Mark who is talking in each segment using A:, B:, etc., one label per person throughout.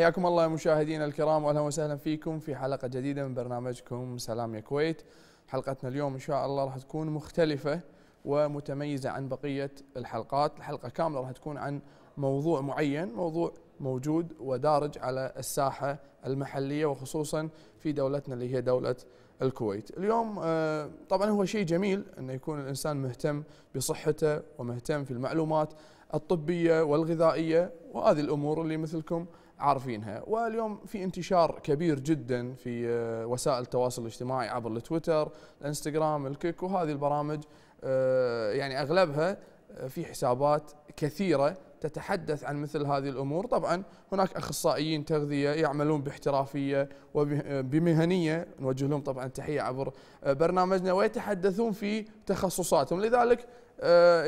A: حياكم الله مشاهدينا الكرام واهلا وسهلا فيكم في حلقه جديده من برنامجكم سلام يا كويت حلقتنا اليوم ان شاء الله راح تكون مختلفه ومتميزه عن بقيه الحلقات الحلقه كامله راح تكون عن موضوع معين موضوع موجود ودارج على الساحه المحليه وخصوصا في دولتنا اللي هي دوله الكويت اليوم آه، طبعا هو شيء جميل أن يكون الإنسان مهتم بصحته ومهتم في المعلومات الطبية والغذائية وهذه الأمور اللي مثلكم عارفينها واليوم في انتشار كبير جدا في آه، وسائل التواصل الاجتماعي عبر التويتر الانستغرام الكيك وهذه البرامج آه، يعني اغلبها آه، في حسابات كثيره تتحدث عن مثل هذه الامور، طبعا هناك اخصائيين تغذيه يعملون باحترافيه وبمهنيه نوجه لهم طبعا تحيه عبر برنامجنا ويتحدثون في تخصصاتهم، لذلك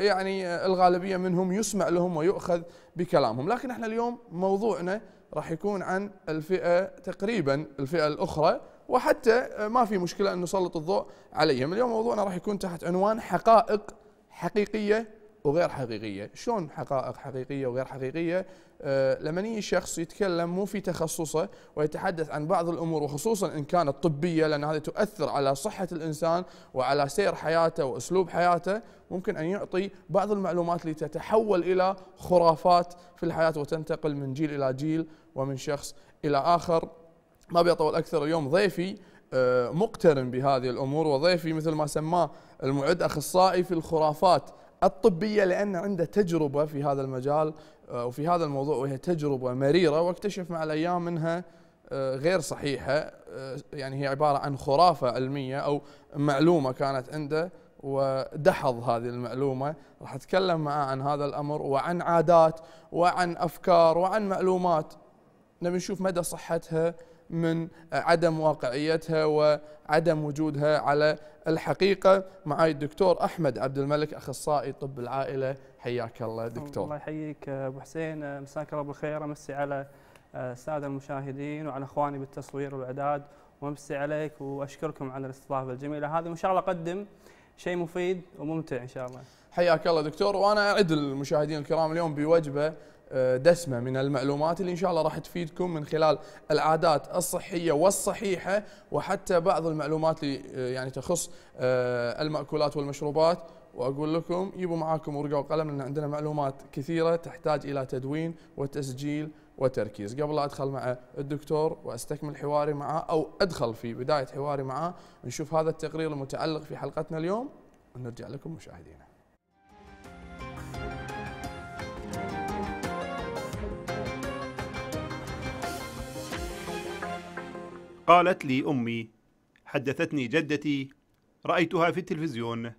A: يعني الغالبيه منهم يسمع لهم ويؤخذ بكلامهم، لكن احنا اليوم موضوعنا راح يكون عن الفئه تقريبا الفئه الاخرى وحتى ما في مشكله ان نسلط الضوء عليهم، اليوم موضوعنا راح يكون تحت عنوان حقائق حقيقيه وغير حقيقيه، شلون حقائق حقيقيه وغير حقيقيه؟ آه، لما يجي شخص يتكلم مو في تخصصه ويتحدث عن بعض الامور وخصوصا ان كانت طبيه لان هذه تؤثر على صحه الانسان وعلى سير حياته واسلوب حياته ممكن ان يعطي بعض المعلومات لتتحول الى خرافات في الحياه وتنتقل من جيل الى جيل ومن شخص الى اخر ما بيطول اكثر اليوم ضيفي آه، مقترن بهذه الامور وضيفي مثل ما سماه المعد اخصائي في الخرافات الطبيه لان عنده تجربه في هذا المجال آه، وفي هذا الموضوع وهي تجربة مريرة واكتشف مع الأيام أنها آه، غير صحيحة آه، يعني هي عبارة عن خرافة علمية أو معلومة كانت عنده ودحض هذه المعلومة راح أتكلم معه عن هذا الأمر وعن عادات وعن أفكار وعن معلومات نبي نشوف مدى صحتها من عدم واقعيتها وعدم وجودها على الحقيقه معي الدكتور احمد عبد الملك اخصائي طب العائله حياك الله دكتور الله
B: يحييك ابو حسين مساك الله بالخير امسي على آه، الساده المشاهدين وعلى اخواني بالتصوير والاعداد وامسي عليك واشكركم على الاستضافه الجميله هذه وان شاء الله اقدم شيء مفيد وممتع ان شاء الله
A: حياك الله دكتور وانا اعد المشاهدين الكرام اليوم بوجبه آه، دسمه من المعلومات اللي ان شاء الله راح تفيدكم من خلال العادات الصحيه والصحيحه وحتى بعض المعلومات اللي آه، يعني تخص آه، الماكولات والمشروبات واقول لكم جيبوا معاكم ورقه وقلم لان عندنا معلومات كثيره تحتاج الى تدوين وتسجيل وتركيز قبل لا ادخل مع الدكتور واستكمل حواري معاه او ادخل في بدايه حواري معاه نشوف هذا التقرير المتعلق في حلقتنا اليوم ونرجع لكم مشاهدينا
C: قالت لي أمي حدثتني جدتي رأيتها في التلفزيون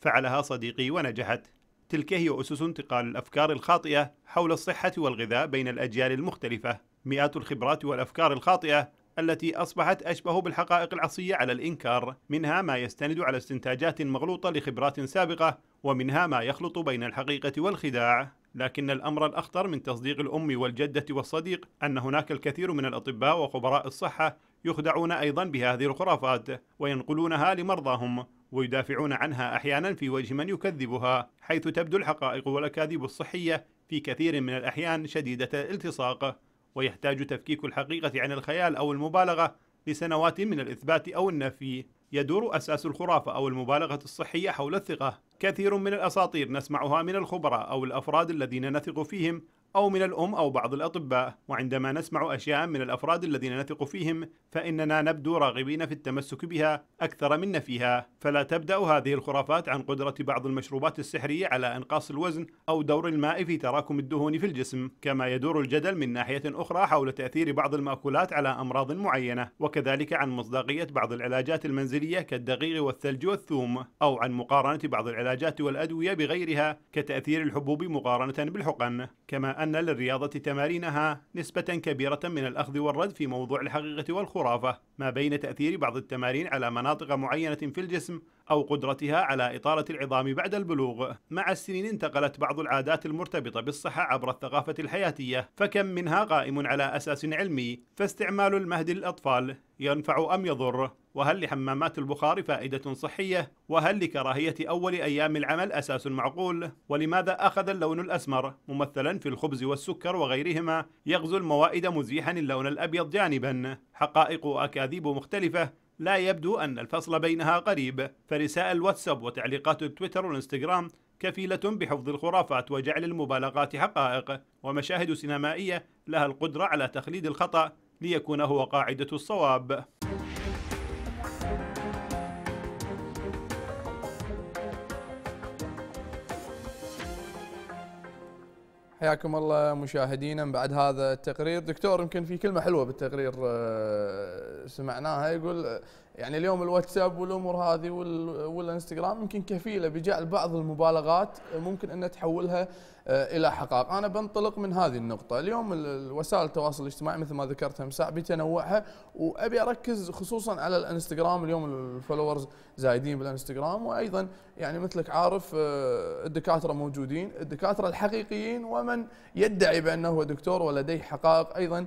C: فعلها صديقي ونجحت تلك هي أسس انتقال الأفكار الخاطئة حول الصحة والغذاء بين الأجيال المختلفة مئات الخبرات والأفكار الخاطئة التي أصبحت أشبه بالحقائق العصية على الإنكار منها ما يستند على استنتاجات مغلوطة لخبرات سابقة ومنها ما يخلط بين الحقيقة والخداع لكن الأمر الأخطر من تصديق الأم والجدة والصديق أن هناك الكثير من الأطباء وخبراء الصحة يخدعون أيضا بهذه الخرافات وينقلونها لمرضاهم ويدافعون عنها أحيانا في وجه من يكذبها حيث تبدو الحقائق والأكاذيب الصحية في كثير من الأحيان شديدة الالتصاق ويحتاج تفكيك الحقيقة عن الخيال أو المبالغة لسنوات من الإثبات أو النفي يدور أساس الخرافة أو المبالغة الصحية حول الثقة كثير من الأساطير نسمعها من الخبراء أو الأفراد الذين نثق فيهم أو من الأم أو بعض الأطباء وعندما نسمع أشياء من الأفراد الذين نثق فيهم فإننا نبدو راغبين في التمسك بها أكثر من نفيها فلا تبدأ هذه الخرافات عن قدرة بعض المشروبات السحرية على إنقاص الوزن أو دور الماء في تراكم الدهون في الجسم كما يدور الجدل من ناحية أخرى حول تأثير بعض المأكولات على أمراض معينة وكذلك عن مصداقية بعض العلاجات المنزلية كالدقيق والثلج والثوم أو عن مقارنة بعض العلاجات والأدوية بغيرها كتأثير الحبوب مقارنة بالحقن كما أن للرياضة تمارينها نسبة كبيرة من الأخذ والرد في موضوع الحقيقة والخرافة ما بين تأثير بعض التمارين على مناطق معينة في الجسم أو قدرتها على إطالة العظام بعد البلوغ مع السنين انتقلت بعض العادات المرتبطة بالصحة عبر الثقافة الحياتية فكم منها قائم على أساس علمي فاستعمال المهد للأطفال ينفع أم يضر وهل لحمامات البخار فائدة صحية؟ وهل لكراهية أول أيام العمل أساس معقول؟ ولماذا أخذ اللون الأسمر ممثلا في الخبز والسكر وغيرهما يغزو الموائد مزيحا اللون الأبيض جانبا؟ حقائق وأكاذيب مختلفة لا يبدو أن الفصل بينها قريب فرسائل الواتساب وتعليقات التويتر والإنستغرام كفيلة بحفظ الخرافات وجعل المبالغات حقائق ومشاهد سينمائية لها القدرة على تخليد الخطأ ليكون هو قاعدة الصواب
A: حياكم الله مشاهدينا بعد هذا التقرير دكتور يمكن في كلمه حلوه بالتقرير آه، سمعناها يقول آه، يعني اليوم الواتساب والامور هذه والانستغرام يمكن كفيله بجعل بعض المبالغات ممكن ان تحولها آه، الى حقائق، انا بنطلق من هذه النقطه، اليوم وسائل التواصل الاجتماعي مثل ما ذكرت همساء بتنوعها وابي اركز خصوصا على الانستغرام، اليوم الفولورز زايدين بالانستغرام وايضا يعني مثلك عارف آه، الدكاتره موجودين، الدكاتره الحقيقيين ومن يدعي بانه هو دكتور ولديه حقائق ايضا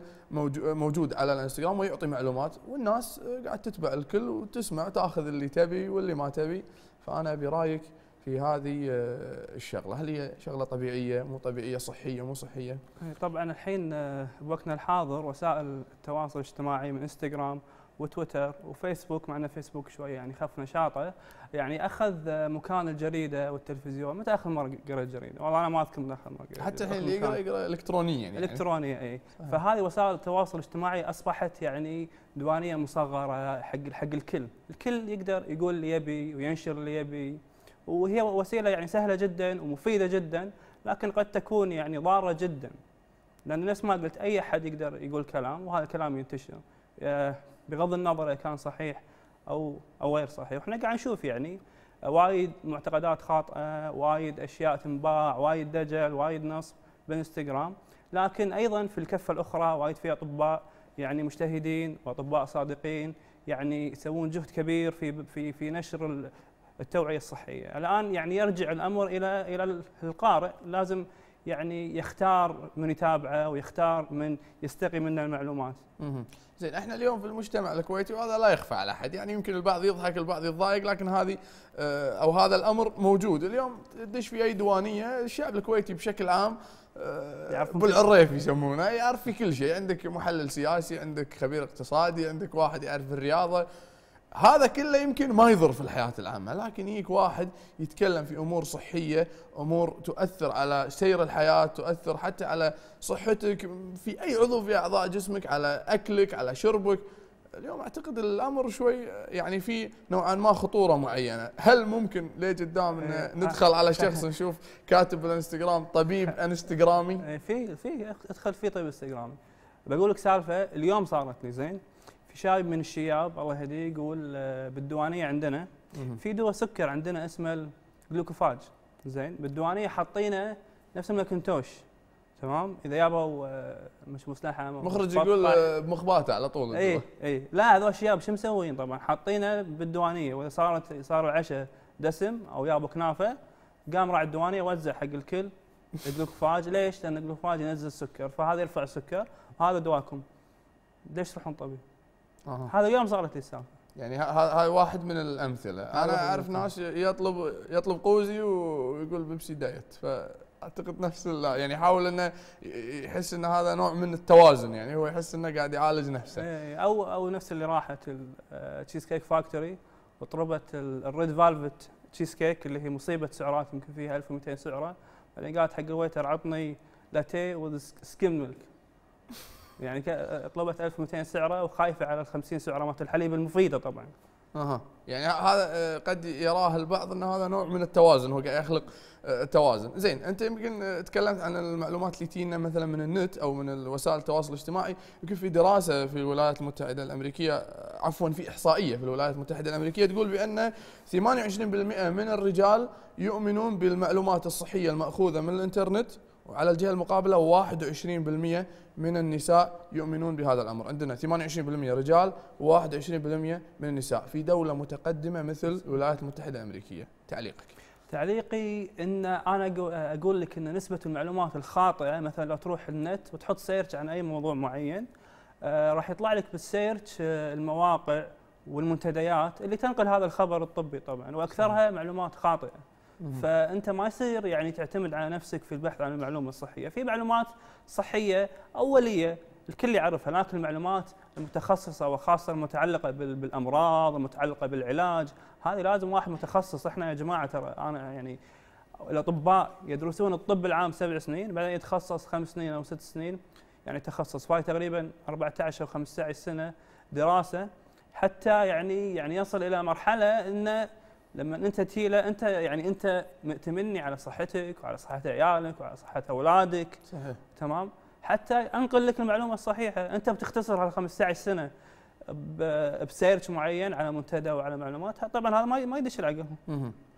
A: موجود على الانستغرام ويعطي معلومات والناس آه، قاعد تتبع الكل وتسمع تاخذ اللي تبي واللي ما تبي، فانا ابي رايك في هذه آه، الشغله، هل هي شغله طبيعيه، مو طبيعيه، صحيه، مو صحيه؟
B: إيه، طبعا الحين آه، بوقتنا الحاضر وسائل التواصل الاجتماعي من انستغرام وتويتر وفيسبوك مع ان فيسبوك شوي يعني خف نشاطه يعني اخذ آه، مكان الجريده والتلفزيون متى اخر مره قريت جريده؟ والله انا ما اذكر من اخر مره قريت حتى الحين اللي يقرا يقرا الكترونيا يعني الكترونيا اي فهذه وسائل التواصل الاجتماعي اصبحت يعني ديوانيه مصغره حق حق الكل، الكل يقدر يقول اللي يبي وينشر اللي يبي وهي وسيله يعني سهله جدا ومفيده جدا لكن قد تكون يعني ضاره جدا لان نفس ما قلت اي احد يقدر يقول كلام وهذا الكلام ينتشر آه، بغض النظر اذا كان صحيح او او غير صحيح واحنا قاعد نشوف يعني وايد معتقدات خاطئه وايد اشياء تنباع وايد دجل وايد نصب بالانستغرام لكن ايضا في الكفه الاخرى وايد في اطباء يعني مجتهدين واطباء صادقين يعني يسوون جهد كبير في في في نشر التوعيه الصحيه، الان يعني يرجع الامر الى الى القارئ لازم يعني يختار من يتابعه ويختار من يستقي منه
A: المعلومات. اها زين احنا اليوم في المجتمع الكويتي وهذا لا يخفى على احد، يعني يمكن البعض يضحك البعض يتضايق لكن هذه آه، او هذا الامر موجود، اليوم تدش في اي ديوانيه الشعب الكويتي بشكل عام آه، بالعريف يسمونه يعرف في كل شيء، عندك محلل سياسي، عندك خبير اقتصادي، عندك واحد يعرف الرياضه، هذا كله يمكن ما يضر في الحياة العامة لكن يجيك واحد يتكلم في أمور صحية أمور تؤثر على سير الحياة تؤثر حتى على صحتك في أي عضو في أعضاء جسمك على أكلك على شربك اليوم أعتقد الأمر شوي يعني في نوعا ما خطورة معينة هل ممكن ليه قدام آه، ندخل على آه. شخص نشوف كاتب بالانستغرام طبيب انستغرامي إيه، في في ادخل في طبيب انستغرامي بقول لك
B: سالفه اليوم صارت لي زين شايب من الشياب الله يهديه يقول آه، بالديوانيه عندنا في دواء سكر عندنا اسمه الجلوكوفاج زين بالديوانيه حاطينه نفس الماكنتوش تمام اذا جابوا آه، مش مسلحه مخرج يقول
A: بمخباته آه، على طول اي اي
B: لا هذول الشياب شو مسوين طبعا حاطينه بالديوانيه واذا صارت صار العشاء دسم او جابوا كنافه قام راعي الديوانيه وزع حق الكل الجلوكوفاج ليش؟ لان الجلوكوفاج ينزل السكر فهذا يرفع السكر وهذا دواكم ليش تروحون طبيب؟ أه. هذا يوم صارت السالفه
A: يعني هاي واحد من الامثله انا اعرف ناس يطلب يطلب قوزي ويقول بيبسي دايت فاعتقد نفس يعني يحاول انه يحس ان هذا نوع من التوازن يعني هو يحس انه قاعد يعالج نفسه إيه، إيه. او او نفس اللي راحت التشيز كيك فاكتوري
B: وطلبت الريد فالفت تشيز كيك اللي هي مصيبه سعرات يمكن فيها 1200 سعره بعدين قالت حق الويتر عطني لاتيه وذ سكيم ميلك يعني
A: طلبت 1200 سعره وخايفه على ال 50 سعره مالت الحليب المفيده طبعا. اها يعني هذا آه، قد يراه البعض ان هذا نوع من التوازن هو قاعد يخلق آه، توازن، زين انت يمكن آه، تكلمت عن المعلومات اللي تجينا مثلا من النت او من وسائل التواصل الاجتماعي، يمكن في دراسه في الولايات المتحده الامريكيه عفوا في احصائيه في الولايات المتحده الامريكيه تقول بان 28% من الرجال يؤمنون بالمعلومات الصحيه الماخوذه من الانترنت وعلى الجهه المقابله 21% من النساء يؤمنون بهذا الامر، عندنا 28% رجال و21% من النساء في دوله متقدمه مثل الولايات المتحده الامريكيه، تعليقك. تعليقي ان انا
B: اقول لك ان نسبه المعلومات الخاطئه مثلا لو تروح النت وتحط سيرش عن اي موضوع معين آه راح يطلع لك بالسيرش آه، المواقع والمنتديات اللي تنقل هذا الخبر الطبي طبعا واكثرها معلومات خاطئه. فانت ما يصير يعني تعتمد على نفسك في البحث عن المعلومه الصحيه، في معلومات صحيه اوليه الكل يعرفها لكن المعلومات المتخصصه وخاصه المتعلقه بالامراض المتعلقه بالعلاج هذه لازم واحد متخصص احنا يا جماعه ترى انا يعني الاطباء يدرسون الطب العام سبع سنين بعدين يتخصص خمس سنين او ست سنين يعني تخصص فاي تقريبا 14 او 15 سنه دراسه حتى يعني يعني يصل الى مرحله انه لما انت له انت يعني انت متمني على صحتك وعلى صحه عيالك وعلى صحه اولادك صحيح تمام حتى انقل لك المعلومه الصحيحه انت بتختصر على 15 سنه بسيرش معين على منتدى وعلى معلومات
A: طبعا هذا ما يدش العقل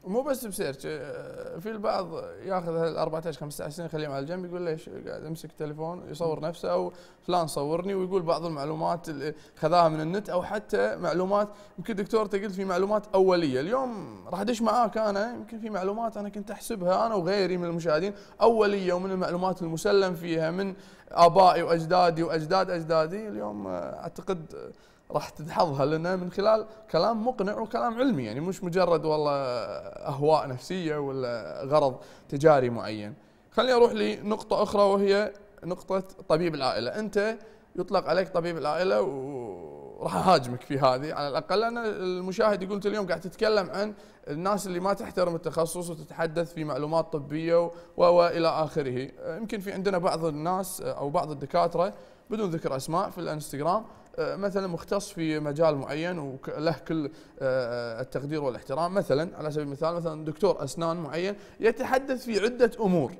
A: مو بس بسيرش آه، في البعض ياخذ هال 14 15 سنه يخليهم على جنب يقول ليش قاعد امسك تليفون يصور نفسه او فلان صورني ويقول بعض المعلومات اللي خذاها من النت او حتى معلومات يمكن دكتور قلت في معلومات اوليه اليوم راح ادش معاك انا يمكن في معلومات انا كنت احسبها انا وغيري من المشاهدين اوليه ومن المعلومات المسلم فيها من ابائي واجدادي واجداد اجدادي اليوم آه، اعتقد راح تدحضها لنا من خلال كلام مقنع وكلام علمي يعني مش مجرد والله اهواء نفسيه ولا غرض تجاري معين. خليني اروح لنقطه اخرى وهي نقطه طبيب العائله، انت يطلق عليك طبيب العائله وراح اهاجمك في هذه على الاقل انا المشاهد يقول اليوم قاعد تتكلم عن الناس اللي ما تحترم التخصص وتتحدث في معلومات طبيه والى اخره، يمكن في عندنا بعض الناس او بعض الدكاتره بدون ذكر اسماء في الانستغرام آه، مثلا مختص في مجال معين وله كل آه، آه، التقدير والاحترام مثلا على سبيل المثال مثلا دكتور اسنان معين يتحدث في عده امور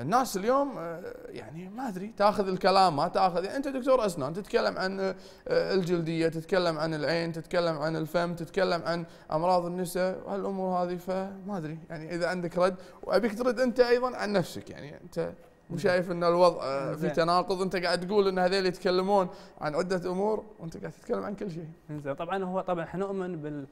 A: الناس اليوم يعني ما ادري تاخذ الكلام ما تاخذ يعني انت دكتور اسنان تتكلم عن الجلديه تتكلم عن العين تتكلم عن الفم تتكلم عن امراض النساء هالامور هذه فما ادري يعني اذا عندك رد وابيك ترد انت ايضا عن نفسك يعني انت وشايف ان الوضع آه، في تناقض انت قاعد تقول ان هذول يتكلمون عن عده امور وانت قاعد تتكلم عن كل شيء. زين طبعا هو طبعا احنا نؤمن بال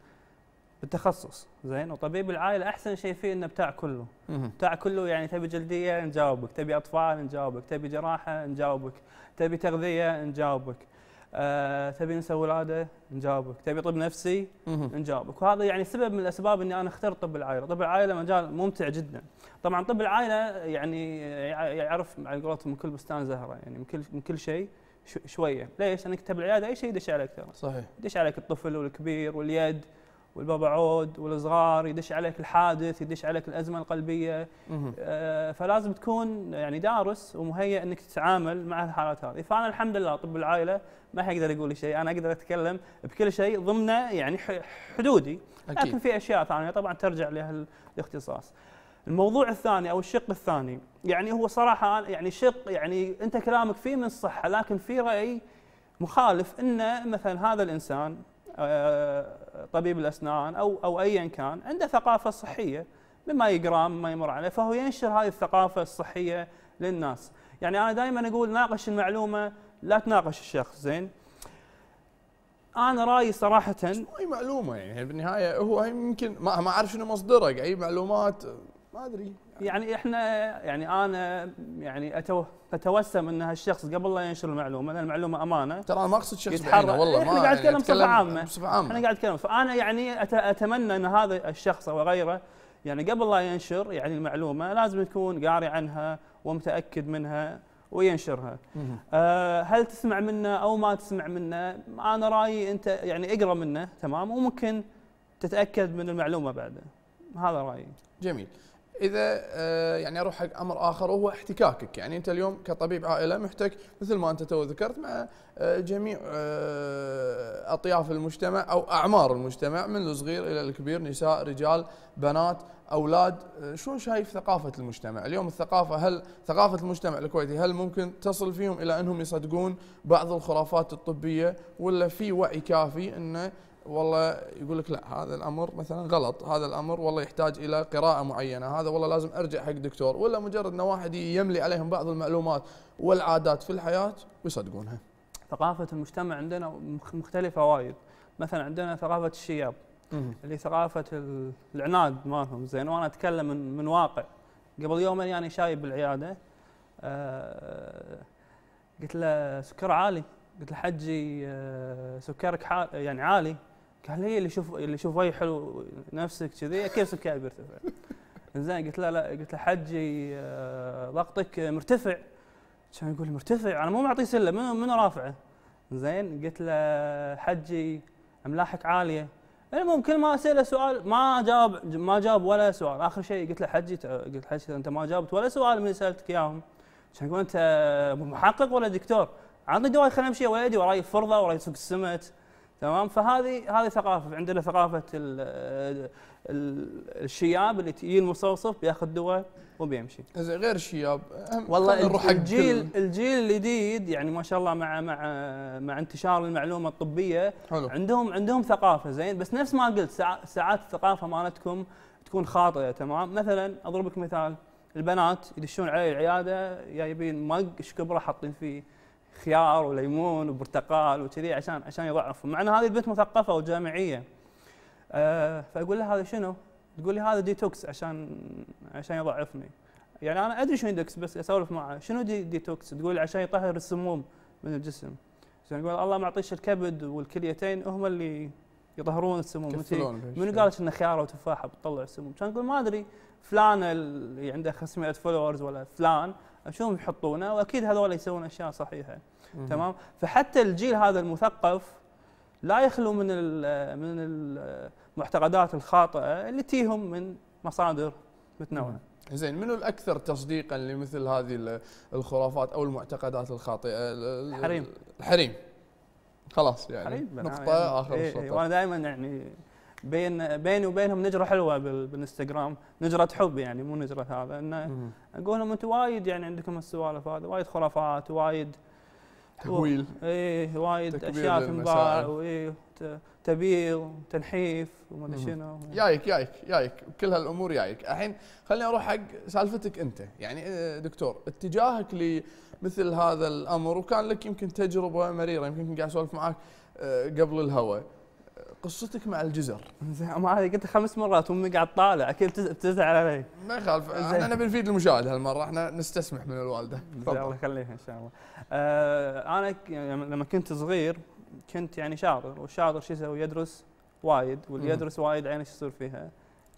B: بالتخصص زين وطبيب العائله احسن شيء فيه انه بتاع كله بتاع كله يعني تبي جلديه نجاوبك تبي اطفال نجاوبك تبي جراحه نجاوبك تبي تغذيه نجاوبك أه تبي نسوي ولاده نجاوبك تبي طب نفسي نجاوبك وهذا يعني سبب من الاسباب اني انا اخترت طب العائله طب العائله مجال ممتع جدا طبعا طب العائله يعني يعرف على قولتهم من كل بستان زهره يعني من كل من كل شيء شويه ليش لانك تبع العياده اي شيء يدش عليك ترى صحيح يدش عليك الطفل والكبير واليد والبابا عود والصغار يدش عليك الحادث يدش عليك الازمه القلبيه آه، فلازم تكون يعني دارس ومهيئ انك تتعامل مع الحالات هذه فانا الحمد لله طب العائله ما حيقدر يقول لي شيء انا اقدر اتكلم بكل شيء ضمن يعني حدودي أكيد. لكن في اشياء ثانيه طبعا ترجع لها الاختصاص الموضوع الثاني او الشق الثاني يعني هو صراحه يعني شق يعني انت كلامك فيه من الصحه لكن في راي مخالف ان مثلا هذا الانسان آه، طبيب الاسنان او او ايا كان عنده ثقافه صحيه مما يقرا مما يمر عليه فهو ينشر هذه الثقافه الصحيه للناس يعني انا دائما اقول ناقش المعلومه لا تناقش الشخص
A: زين انا رايي صراحه اي معلومه يعني بالنهايه هو يمكن ما ما اعرف شنو مصدرك يعني اي معلومات ما ادري
B: يعني, يعني احنا يعني انا يعني أتو... اتوسم ان هالشخص قبل لا ينشر المعلومه لان المعلومه امانه ترى انا ما اقصد شخص يتحرك والله احنا ما قاعد يعني نتكلم بصفه عامه بصفه عامه احنا قاعد نتكلم فانا يعني أت... اتمنى ان هذا الشخص او غيره يعني قبل لا ينشر يعني المعلومه لازم يكون قاري عنها ومتاكد منها وينشرها أه هل تسمع منه او ما تسمع منه انا رايي انت يعني اقرا منه تمام وممكن تتاكد
A: من المعلومه بعده هذا رايي جميل اذا آه، يعني اروح حق امر اخر وهو احتكاكك يعني انت اليوم كطبيب عائله محتك مثل ما انت تو ذكرت مع آه، جميع آه، اطياف المجتمع او اعمار المجتمع من الصغير الى الكبير نساء رجال بنات اولاد شلون شايف ثقافه المجتمع اليوم الثقافه هل ثقافه المجتمع الكويتي هل ممكن تصل فيهم الى انهم يصدقون بعض الخرافات الطبيه ولا في وعي كافي انه والله يقول لك لا هذا الامر مثلا غلط هذا الامر والله يحتاج الى قراءه معينه هذا والله لازم ارجع حق دكتور ولا مجرد ان واحد يملي عليهم بعض المعلومات والعادات في الحياه ويصدقونها ثقافه
B: المجتمع عندنا مختلفه وايد مثلا عندنا ثقافه الشياب اللي ثقافه العناد مالهم زين وانا اتكلم من, من واقع قبل يومين يعني شايب بالعياده أه قلت له سكر عالي قلت له حجي آه، سكرك يعني عالي قال لي اللي شوف اللي شوف وجه حلو نفسك كذي كيف كعب بيرتفع زين قلت له لا قلت له حجي ضغطك آه، مرتفع كان يقول مرتفع انا مو معطيه سله منو منو رافعه زين قلت له حجي املاحك عاليه المهم إيه، كل ما اساله سؤال ما جاوب ما جاوب ولا سؤال اخر شيء قلت له حجي قلت حجي انت ما جاوبت ولا سؤال من سالتك اياهم كان يقول انت محقق ولا دكتور عطني دواء خلينا امشي ولدي وراي فرضه وراي سوق السمت تمام فهذه هذه ثقافه عندنا ثقافه الشياب اللي تجي المستوصف بياخذ دواء وبيمشي زين غير الشياب والله نروح الجيل الجيل الجديد يعني ما شاء الله مع مع مع انتشار المعلومه الطبيه حلو. عندهم عندهم ثقافه زين بس نفس ما قلت ساعات الثقافه مالتكم تكون خاطئه تمام مثلا اضرب لك مثال البنات يدشون علي العياده جايبين مق ايش كبره حاطين فيه خيار وليمون وبرتقال وكذي عشان عشان يضعفهم مع ان هذه البنت مثقفه وجامعيه أه فاقول لها هذا شنو؟ تقول لي هذا ديتوكس عشان عشان يضعفني يعني انا ادري شنو ديتوكس بس اسولف معها شنو دي ديتوكس؟ تقول عشان يطهر السموم من الجسم زين يقول الله معطيش الكبد والكليتين هم اللي يطهرون السموم من قال لك ان خياره وتفاحه بتطلع السموم؟ كان يقول ما ادري فلان اللي عنده 500 فولورز ولا فلان اشوفهم يحطونه واكيد هذول يسوون اشياء صحيحه. تمام فحتى الجيل هذا المثقف لا يخلو من من المعتقدات
A: الخاطئه اللي تيهم من مصادر متنوعه زين منو الاكثر تصديقا لمثل هذه الخرافات او المعتقدات الخاطئه الحريم الحريم خلاص يعني حريم نقطه يعني اخر إيه, إيه، السطر طيب. وانا
B: دائما يعني بين بيني وبينهم نجره حلوه بالانستغرام نجره حب يعني مو نجره هذا انه اقول لهم انتم وايد يعني عندكم السوالف هذا وايد خرافات وايد تحويل ايه
A: وايد اشياء تنباع وايه تبييض وتنحيف وما شنو جايك جايك جايك كل هالامور جايك الحين خليني اروح حق سالفتك انت يعني إيه، دكتور اتجاهك لمثل هذا الامر وكان لك يمكن تجربه مريره يمكن قاعد اسولف معك إيه، قبل الهواء قصتك مع الجزر زين ما هذه قلت خمس مرات وامي قاعد طالع اكيد بتزعل علي ما يخالف احنا بنفيد المشاهد هالمره احنا نستسمح من الوالده الله
B: يخليها ان شاء الله آه انا يعني لما كنت صغير كنت يعني شاطر والشاطر شو يسوي يدرس وايد واللي يدرس وايد عينه شو يصير فيها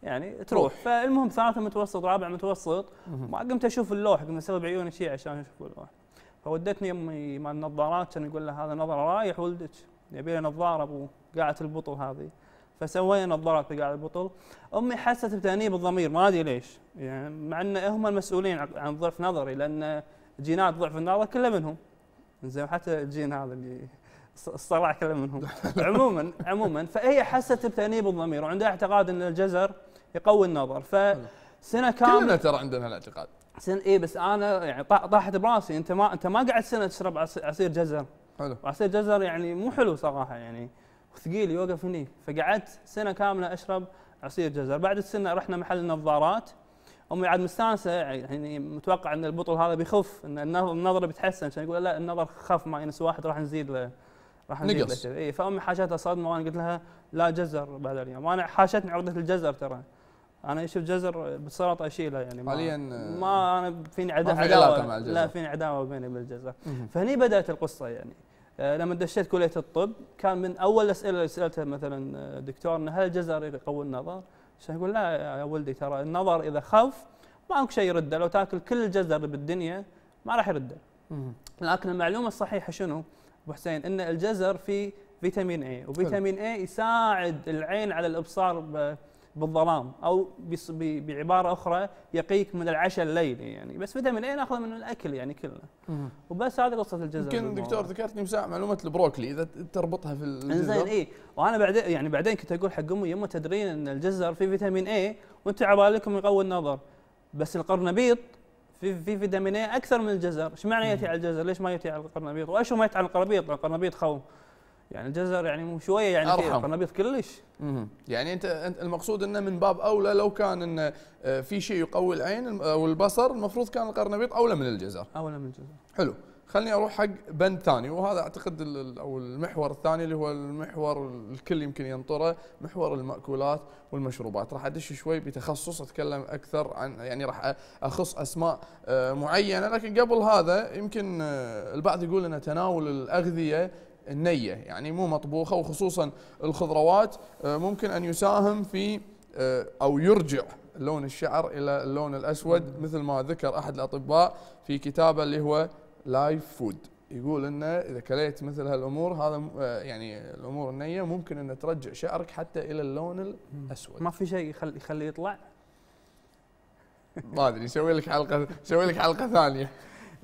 B: يعني تروح فالمهم ثالثه متوسط ورابع متوسط ما قمت اشوف اللوح قمت اسوي بعيوني شيء عشان اشوف اللوح فودتني امي مال النظارات كان يقول لها هذا نظره رايح ولدك يبي له نظاره ابوه قاعة البطل هذه فسوينا نظارات بقاعة البطل امي حست بتانيب الضمير ما ادري ليش يعني مع ان هم المسؤولين عن ضعف نظري لان جينات ضعف النظر كله منهم زين حتى الجين هذا اللي الصراع كله منهم عموما عموما فهي حست بتانيب الضمير وعندها اعتقاد ان الجزر يقوي النظر ف سنه كامله كلنا ترى عندنا هالاعتقاد سن اي بس انا يعني طاحت براسي انت ما انت ما قعدت سنه تشرب عصير جزر حلو وعصير جزر يعني مو حلو صراحه يعني ثقيل يوقف هني فقعدت سنه كامله اشرب عصير جزر بعد السنه رحنا محل النظارات امي عاد مستانسه يعني متوقع ان البطل هذا بيخف ان النظره بيتحسن عشان يقول لا النظر خف ما انس واحد راح نزيد له راح نزيد نقص اي فامي حاشتها صدمه وانا قلت لها لا جزر بعد اليوم وانا حاشتني عقده الجزر ترى انا اشوف جزر بالسلطه اشيله يعني ما حاليا ما انا فيني عداوه في مع الجزر لا فيني عداوه بيني بالجزر فهني بدات القصه يعني آه، لما دشيت كليه الطب كان من اول الاسئله اللي سالتها مثلا آه، انه هل الجزر يقوي النظر؟ يقول لا يا ولدي ترى النظر اذا خف ما عندك شيء يرده لو تاكل كل الجزر بالدنيا ما راح يرده. لكن المعلومه الصحيحه شنو؟ ابو حسين ان الجزر فيه فيتامين اي وفيتامين اي يساعد العين على الابصار بالظلام او بعباره اخرى يقيك من العشاء الليلي يعني بس فيتامين اي ناخذه من الاكل يعني كله وبس هذه قصه الجزر يمكن دكتور ذكرتني لي معلومه البروكلي اذا تربطها في الجزر زين اي وانا بعدين يعني بعدين كنت اقول حق امي يما تدرين ان الجزر فيه فيتامين اي وانت على بالكم يقوي النظر بس القرنبيط في في فيتامين اي اكثر من الجزر، ايش معنى ياتي على الجزر؟ ليش ما ياتي على القرنبيط؟ واشو ما ياتي على القرنبيط؟ القرنبيط
A: خوم يعني الجزر يعني مو شويه يعني ارحم قرنبيط كلش يعني انت المقصود انه من باب اولى لو كان انه آه، في شيء يقوي العين او البصر المفروض كان القرنبيط اولى من الجزر اولى من الجزر حلو خليني اروح حق بند ثاني وهذا اعتقد او المحور الثاني اللي هو المحور الكل يمكن ينطره محور الماكولات والمشروبات راح ادش شوي بتخصص اتكلم اكثر عن يعني راح اخص اسماء آه، معينه لكن قبل هذا يمكن آه، البعض يقول ان تناول الاغذيه النيه يعني مو مطبوخه وخصوصا الخضروات آه، ممكن ان يساهم في آه، او يرجع لون الشعر الى اللون الاسود مثل ما ذكر احد الاطباء في كتابه اللي هو لايف فود يقول انه اذا كليت مثل هالامور هذا آه، يعني الامور النيه ممكن ان ترجع شعرك حتى الى اللون الاسود ما في شيء يخلي يخليه يطلع ما ادري نسوي لك حلقه نسوي لك
B: حلقه ثانيه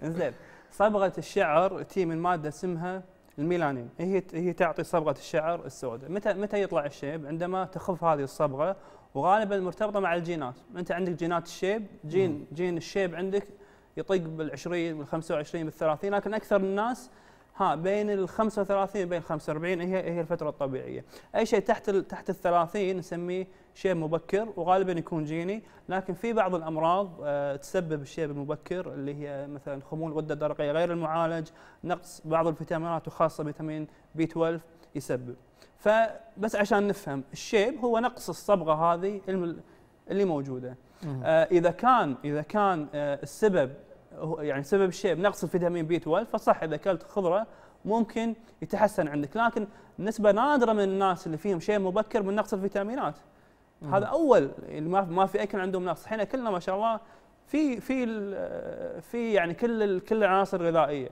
B: زين صبغه الشعر تي من ماده اسمها الميلانين هي هي تعطي صبغه الشعر السوداء متى متى يطلع الشيب عندما تخف هذه الصبغه وغالبا مرتبطه مع الجينات انت عندك جينات الشيب جين جين الشيب عندك يطق بال20 بال25 بال30 لكن اكثر الناس ها بين ال35 بين 45 هي هي الفتره الطبيعيه اي شيء تحت تحت ال30 نسميه شيء مبكر وغالبا يكون جيني لكن في بعض الامراض آه، تسبب الشيب المبكر اللي هي مثلا خمول الغده الدرقيه غير المعالج نقص بعض الفيتامينات وخاصه فيتامين بي 12 يسبب فبس عشان نفهم الشيب هو نقص الصبغه هذه اللي موجوده آه، اذا كان اذا كان آه، السبب يعني سبب الشيب نقص الفيتامين بي 12 فصح اذا اكلت خضره ممكن يتحسن عندك لكن نسبه نادره من الناس اللي فيهم شيب مبكر من نقص الفيتامينات هذا اول ما في اي كان عندهم نقص الحين كلنا ما شاء الله في في في يعني كل كل العناصر الغذائيه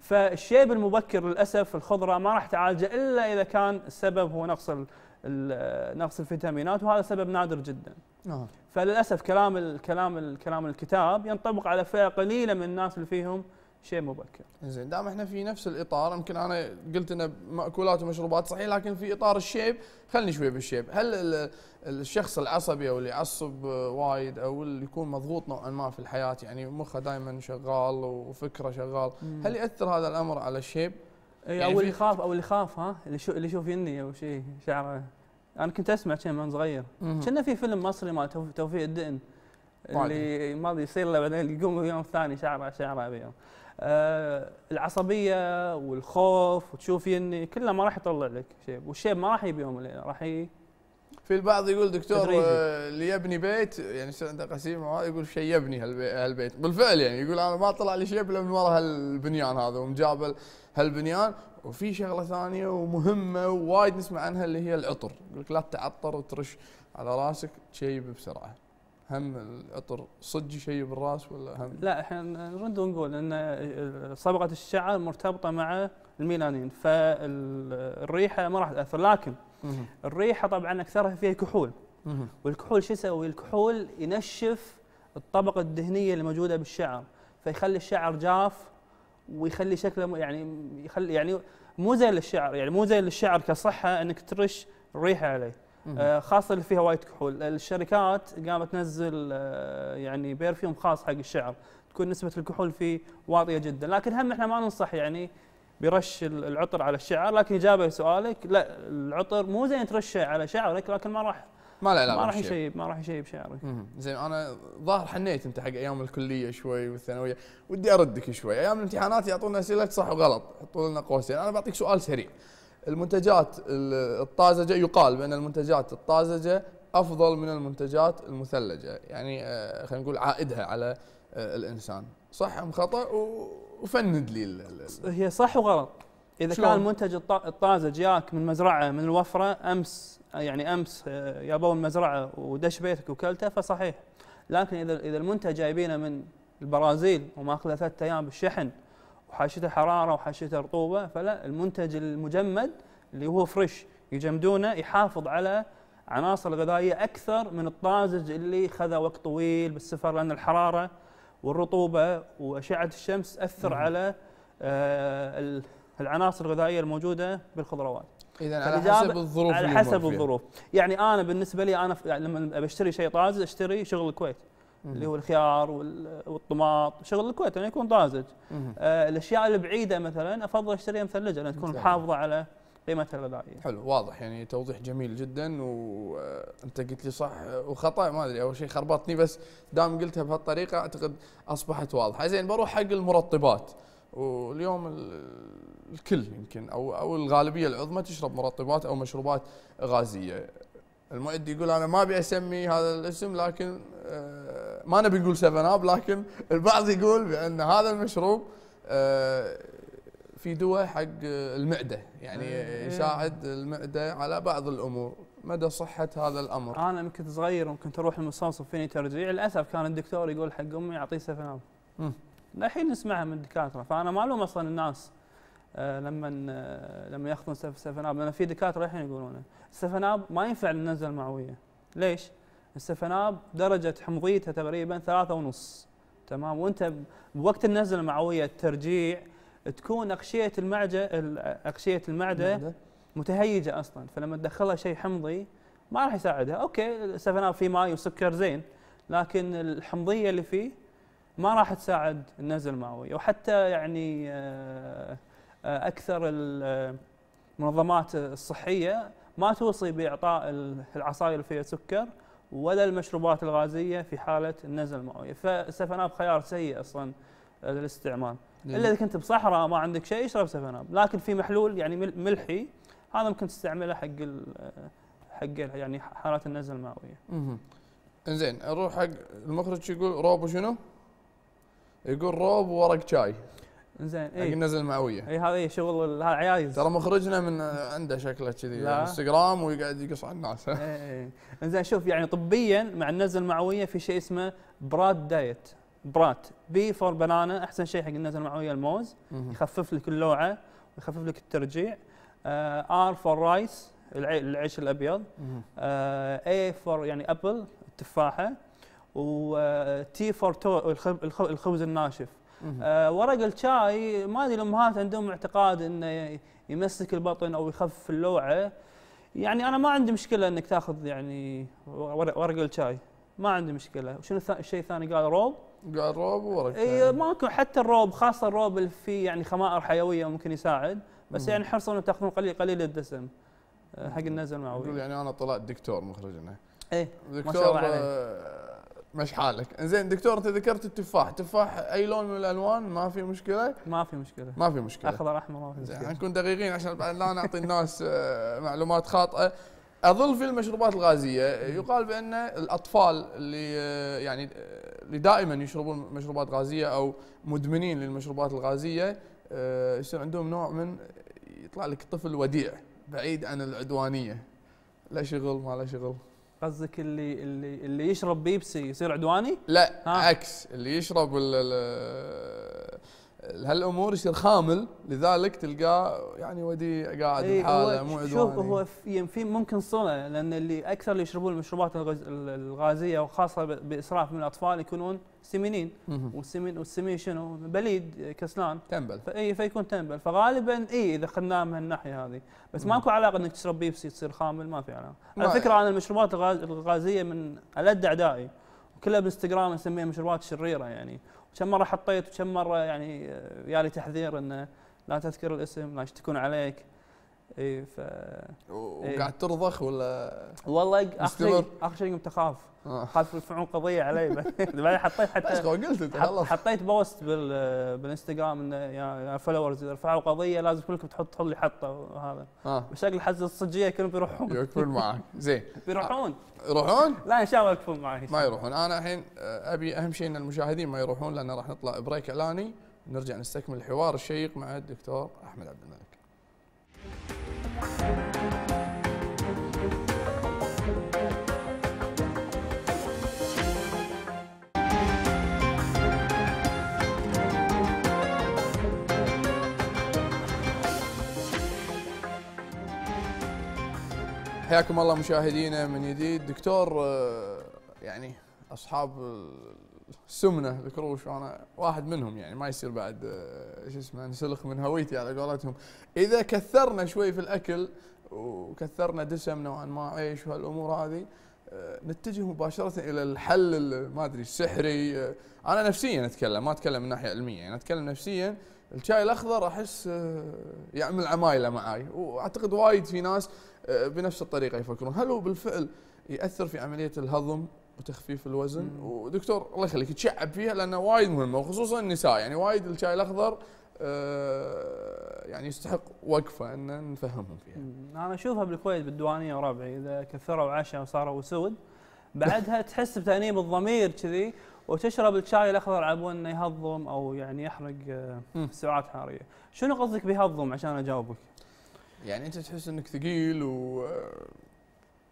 B: فالشيب المبكر للاسف الخضره ما راح تعالجه الا اذا كان السبب هو نقص نقص الفيتامينات وهذا سبب نادر جدا آه. فللاسف كلام الكلام الكلام الكتاب ينطبق على فئه قليله من الناس اللي فيهم شيء
A: مبكر. زين دام احنا في نفس الاطار يمكن انا قلت انه ماكولات ومشروبات صحيح لكن في اطار الشيب خلني شوي بالشيب، هل الشخص العصبي او اللي يعصب وايد او اللي يكون مضغوط نوعا ما في الحياه يعني مخه دائما شغال وفكره شغال، مم. هل ياثر هذا الامر على الشيب؟ اي يعني او اللي يخاف او اللي يخاف ها اللي شو اللي يشوف يني او شيء شعره انا كنت اسمع شيء من صغير
B: كنا في فيلم مصري مال توفيق الدئن اللي ما ادري يصير له بعدين يقوم اليوم الثاني شعره شعره ابيض آه، العصبيه والخوف
A: وتشوفين كله ما راح يطلع لك شيء والشيب ما راح يبي يوم راح ي... في البعض يقول دكتور آه، اللي يبني بيت يعني عنده قسيم يقول شيبني هالبيت بالفعل يعني يقول انا ما طلع لي شيب الا من ورا هالبنيان هذا ومجابل هالبنيان وفي شغله ثانيه ومهمه ووايد نسمع عنها اللي هي العطر يقول لك لا تعطر وترش على راسك شيء بسرعه هم العطر صدق شيء بالراس ولا هم؟ لا
B: احنا نرد ونقول ان صبغه الشعر مرتبطه مع الميلانين فالريحه ما راح تاثر لكن الريحه طبعا اكثرها فيها كحول والكحول شو يسوي؟ الكحول ينشف الطبقه الدهنيه اللي موجوده بالشعر فيخلي الشعر جاف ويخلي شكله يعني يخلي يعني مو زي للشعر يعني مو زي للشعر كصحه انك ترش الريحه عليه آه، خاصه اللي فيها وايد كحول الشركات قامت تنزل آه، يعني بيرفيوم خاص حق الشعر تكون نسبه الكحول فيه واطيه جدا لكن هم احنا ما ننصح يعني برش العطر على الشعر لكن اجابه لسؤالك لا العطر مو زين ترشه على شعرك لكن ما راح ما له علاقه ما راح يشيب
A: ما راح يشيب شعرك زين انا ظاهر حنيت انت حق ايام الكليه شوي والثانويه ودي اردك شوي ايام الامتحانات يعطونا اسئله صح وغلط يحطون لنا قوسين انا بعطيك سؤال سريع المنتجات الطازجة يقال بأن المنتجات الطازجة أفضل من المنتجات المثلجة يعني آه، خلينا نقول عائدها على آه، الإنسان صح أم خطأ وفند لي هي صح وغلط إذا كان المنتج
B: الطازج جاك من مزرعة من الوفرة أمس يعني أمس جابوه آه، المزرعة ودش بيتك وكلته فصحيح لكن إذا إذا المنتج جايبينه من البرازيل وماخذه ثلاث أيام بالشحن وحاشته حراره وحاشته رطوبه فلا المنتج المجمد اللي هو فريش يجمدونه يحافظ على عناصر الغذائيه اكثر من الطازج اللي خذ وقت طويل بالسفر لان الحراره والرطوبه واشعه الشمس اثر نعم. على آه، العناصر الغذائيه الموجوده بالخضروات
A: اذا على حسب الظروف على حسب الظروف
B: يعني انا بالنسبه لي انا يعني لما بشتري شيء طازج اشتري شغل الكويت اللي هو الخيار والطماط شغل الكويت يعني يكون طازج آه الاشياء البعيده مثلا افضل اشتريها مثلجه لان تكون محافظه
A: على قيمتها الغذائيه. حلو واضح يعني توضيح جميل جدا وانت آه، قلت لي صح آه، وخطا ما ادري اول شيء خربطني بس دام قلتها بهالطريقه اعتقد اصبحت واضحه. زين بروح حق المرطبات واليوم الكل يمكن او او الغالبيه العظمى تشرب مرطبات او مشروبات غازيه. المؤدي يقول انا ما ابي اسمي هذا الاسم لكن آه، ما نبي نقول 7 اب لكن البعض يقول بان هذا المشروب آه، في دواء حق المعده يعني إيه، إيه. يساعد المعده على بعض الامور مدى صحة هذا الأمر
B: أنا كنت صغير وكنت أروح المستوصف فيني ترجيع للأسف كان الدكتور يقول حق أمي أعطيه سفناب الحين نسمعها من الدكاترة فأنا ما ألوم أصلا الناس آه، لما آه، لما ياخذون سفناب لان في دكاتره رايحين يقولون السفناب ما ينفع للنزله المعويه ليش؟ السفناب درجه حمضيتها تقريبا ثلاثة ونص تمام وانت بوقت النزله المعويه الترجيع تكون اغشيه المعده اغشيه المعده متهيجه اصلا فلما تدخلها شيء حمضي ما راح يساعدها اوكي السفناب فيه ماي وسكر زين لكن الحمضيه اللي فيه ما راح تساعد النزله المعويه وحتى يعني آه آه، اكثر آه، المنظمات الصحيه ما توصي باعطاء العصائر اللي فيها سكر ولا المشروبات الغازيه في حاله النزله المئوي فالسفناب خيار سيء اصلا آه، للاستعمال الا اذا كنت بصحراء ما عندك شيء اشرب سفناب لكن في محلول يعني ملحي هذا ممكن تستعمله حق حق يعني حالات النزله
A: المئويه انزين نروح حق المخرج يقول روب شنو يقول روب وورق شاي زين يعني اي نزل المئويه اي هذا إيه، شغل عيايز ترى مخرجنا من عنده شكله كذي انستغرام ويقعد يقص على الناس اي اي إيه. زين شوف
B: يعني طبيا مع النزله المعويه في شيء اسمه براد دايت برات بي فور بنانا احسن شيء حق النزله المعويه الموز يخفف لك اللوعه ويخفف لك الترجيع ار فور رايس العيش الابيض اي آه، فور يعني ابل التفاحه و تي آه، فور الخبز الناشف آه، ورق الشاي ما ادري الامهات عندهم اعتقاد انه يمسك البطن او يخفف اللوعه يعني انا ما عندي مشكله انك تاخذ يعني ورق الشاي ما عندي مشكله وشنو الشيء الثاني قال روب قال روب وورق إيه، اي ماكو حتى الروب خاصه الروب اللي فيه يعني خمائر حيويه ممكن يساعد بس يعني حرصوا انه
A: تاخذون قليل قليل الدسم آه، حق النزل المعوي يقول يعني انا طلعت دكتور مخرجنا ايه دكتور ما شاء الله عليه. آه، مش حالك زين دكتور انت ذكرت التفاح تفاح اي لون من الالوان ما في مشكله ما في مشكله ما في مشكله اخضر احمر ما في مشكله زين نكون دقيقين عشان لا نعطي الناس آه، معلومات خاطئه اظل في المشروبات الغازيه يقال بان الاطفال اللي آه، يعني آه، اللي دائما يشربون مشروبات غازيه او مدمنين للمشروبات الغازيه يصير عندهم نوع من يطلع لك طفل وديع بعيد عن العدوانيه لا شغل ما لا شغل قصدك اللي اللي اللي يشرب بيبسي يصير عدواني؟ لا ها. عكس اللي يشرب ال هالامور يصير خامل لذلك تلقاه يعني وديع قاعد ايه بحاله مو عدواني شوف هو
B: في يعني ممكن صله لان اللي اكثر اللي يشربون المشروبات الغازيه وخاصه باسراف من الاطفال يكونون سمينين والسمين والسمين شنو بليد كسلان تنبل فاي فيكون تنبل فغالبا اي اذا اخذناه من الناحيه هذه بس ماكو علاقه انك تشرب بيبسي تصير خامل ما في علاقه على فكره يعني. انا المشروبات الغازيه من الد اعدائي كلها بالانستغرام نسميها مشروبات شريره يعني كم مره حطيت وكم مره يعني آه، يالي تحذير انه لا تذكر الاسم لا يشتكون عليك اي ف إيه. وقاعد ترضخ ولا والله اخر شيء اخر شيء قمت اخاف اخاف آه. يرفعون قضيه علي بعدين حطيت حتى قلت انت خلاص حطيت بوست بال بالانستغرام انه يا فولورز اذا رفعوا قضيه لازم كلكم تحط تحط لي حطه وهذا
A: آه. حز
B: الصجيه كلهم بيروحون يوقفون معك زين بيروحون يروحون؟
A: لا ان شاء الله يوقفون معي ما يروحون انا الحين آه، ابي اهم شيء ان المشاهدين ما يروحون لان راح نطلع بريك اعلاني نرجع نستكمل الحوار الشيق مع الدكتور احمد عبد الملك. حياكم الله مشاهدينا من جديد دكتور آه، يعني اصحاب سمنه الكروش وانا واحد منهم يعني ما يصير بعد آه، شو اسمه انسلخ من هويتي على قولتهم اذا كثرنا شوي في الاكل وكثرنا دسم نوعا ما عيش وهالامور هذه آه، نتجه مباشره الى الحل ما ادري السحري آه، انا نفسيا اتكلم ما اتكلم من ناحيه علميه يعني اتكلم نفسيا الشاي الاخضر احس يعمل عمايله معي واعتقد وايد في ناس بنفس الطريقه يفكرون هل هو بالفعل ياثر في عمليه الهضم وتخفيف الوزن مم. ودكتور الله يخليك تشعب فيها لانها وايد مهمه وخصوصا النساء يعني وايد الشاي الاخضر آه، يعني يستحق وقفه ان نفهمهم فيها. مم.
B: انا اشوفها بالكويت بالديوانيه وربعي اذا كثروا عشاء وصاروا سود بعدها تحس بتانيب الضمير كذي وتشرب الشاي الاخضر على انه يهضم او يعني يحرق آه، سعرات حراريه. شنو قصدك بيهضم عشان اجاوبك؟
A: يعني انت تحس انك ثقيل و آه،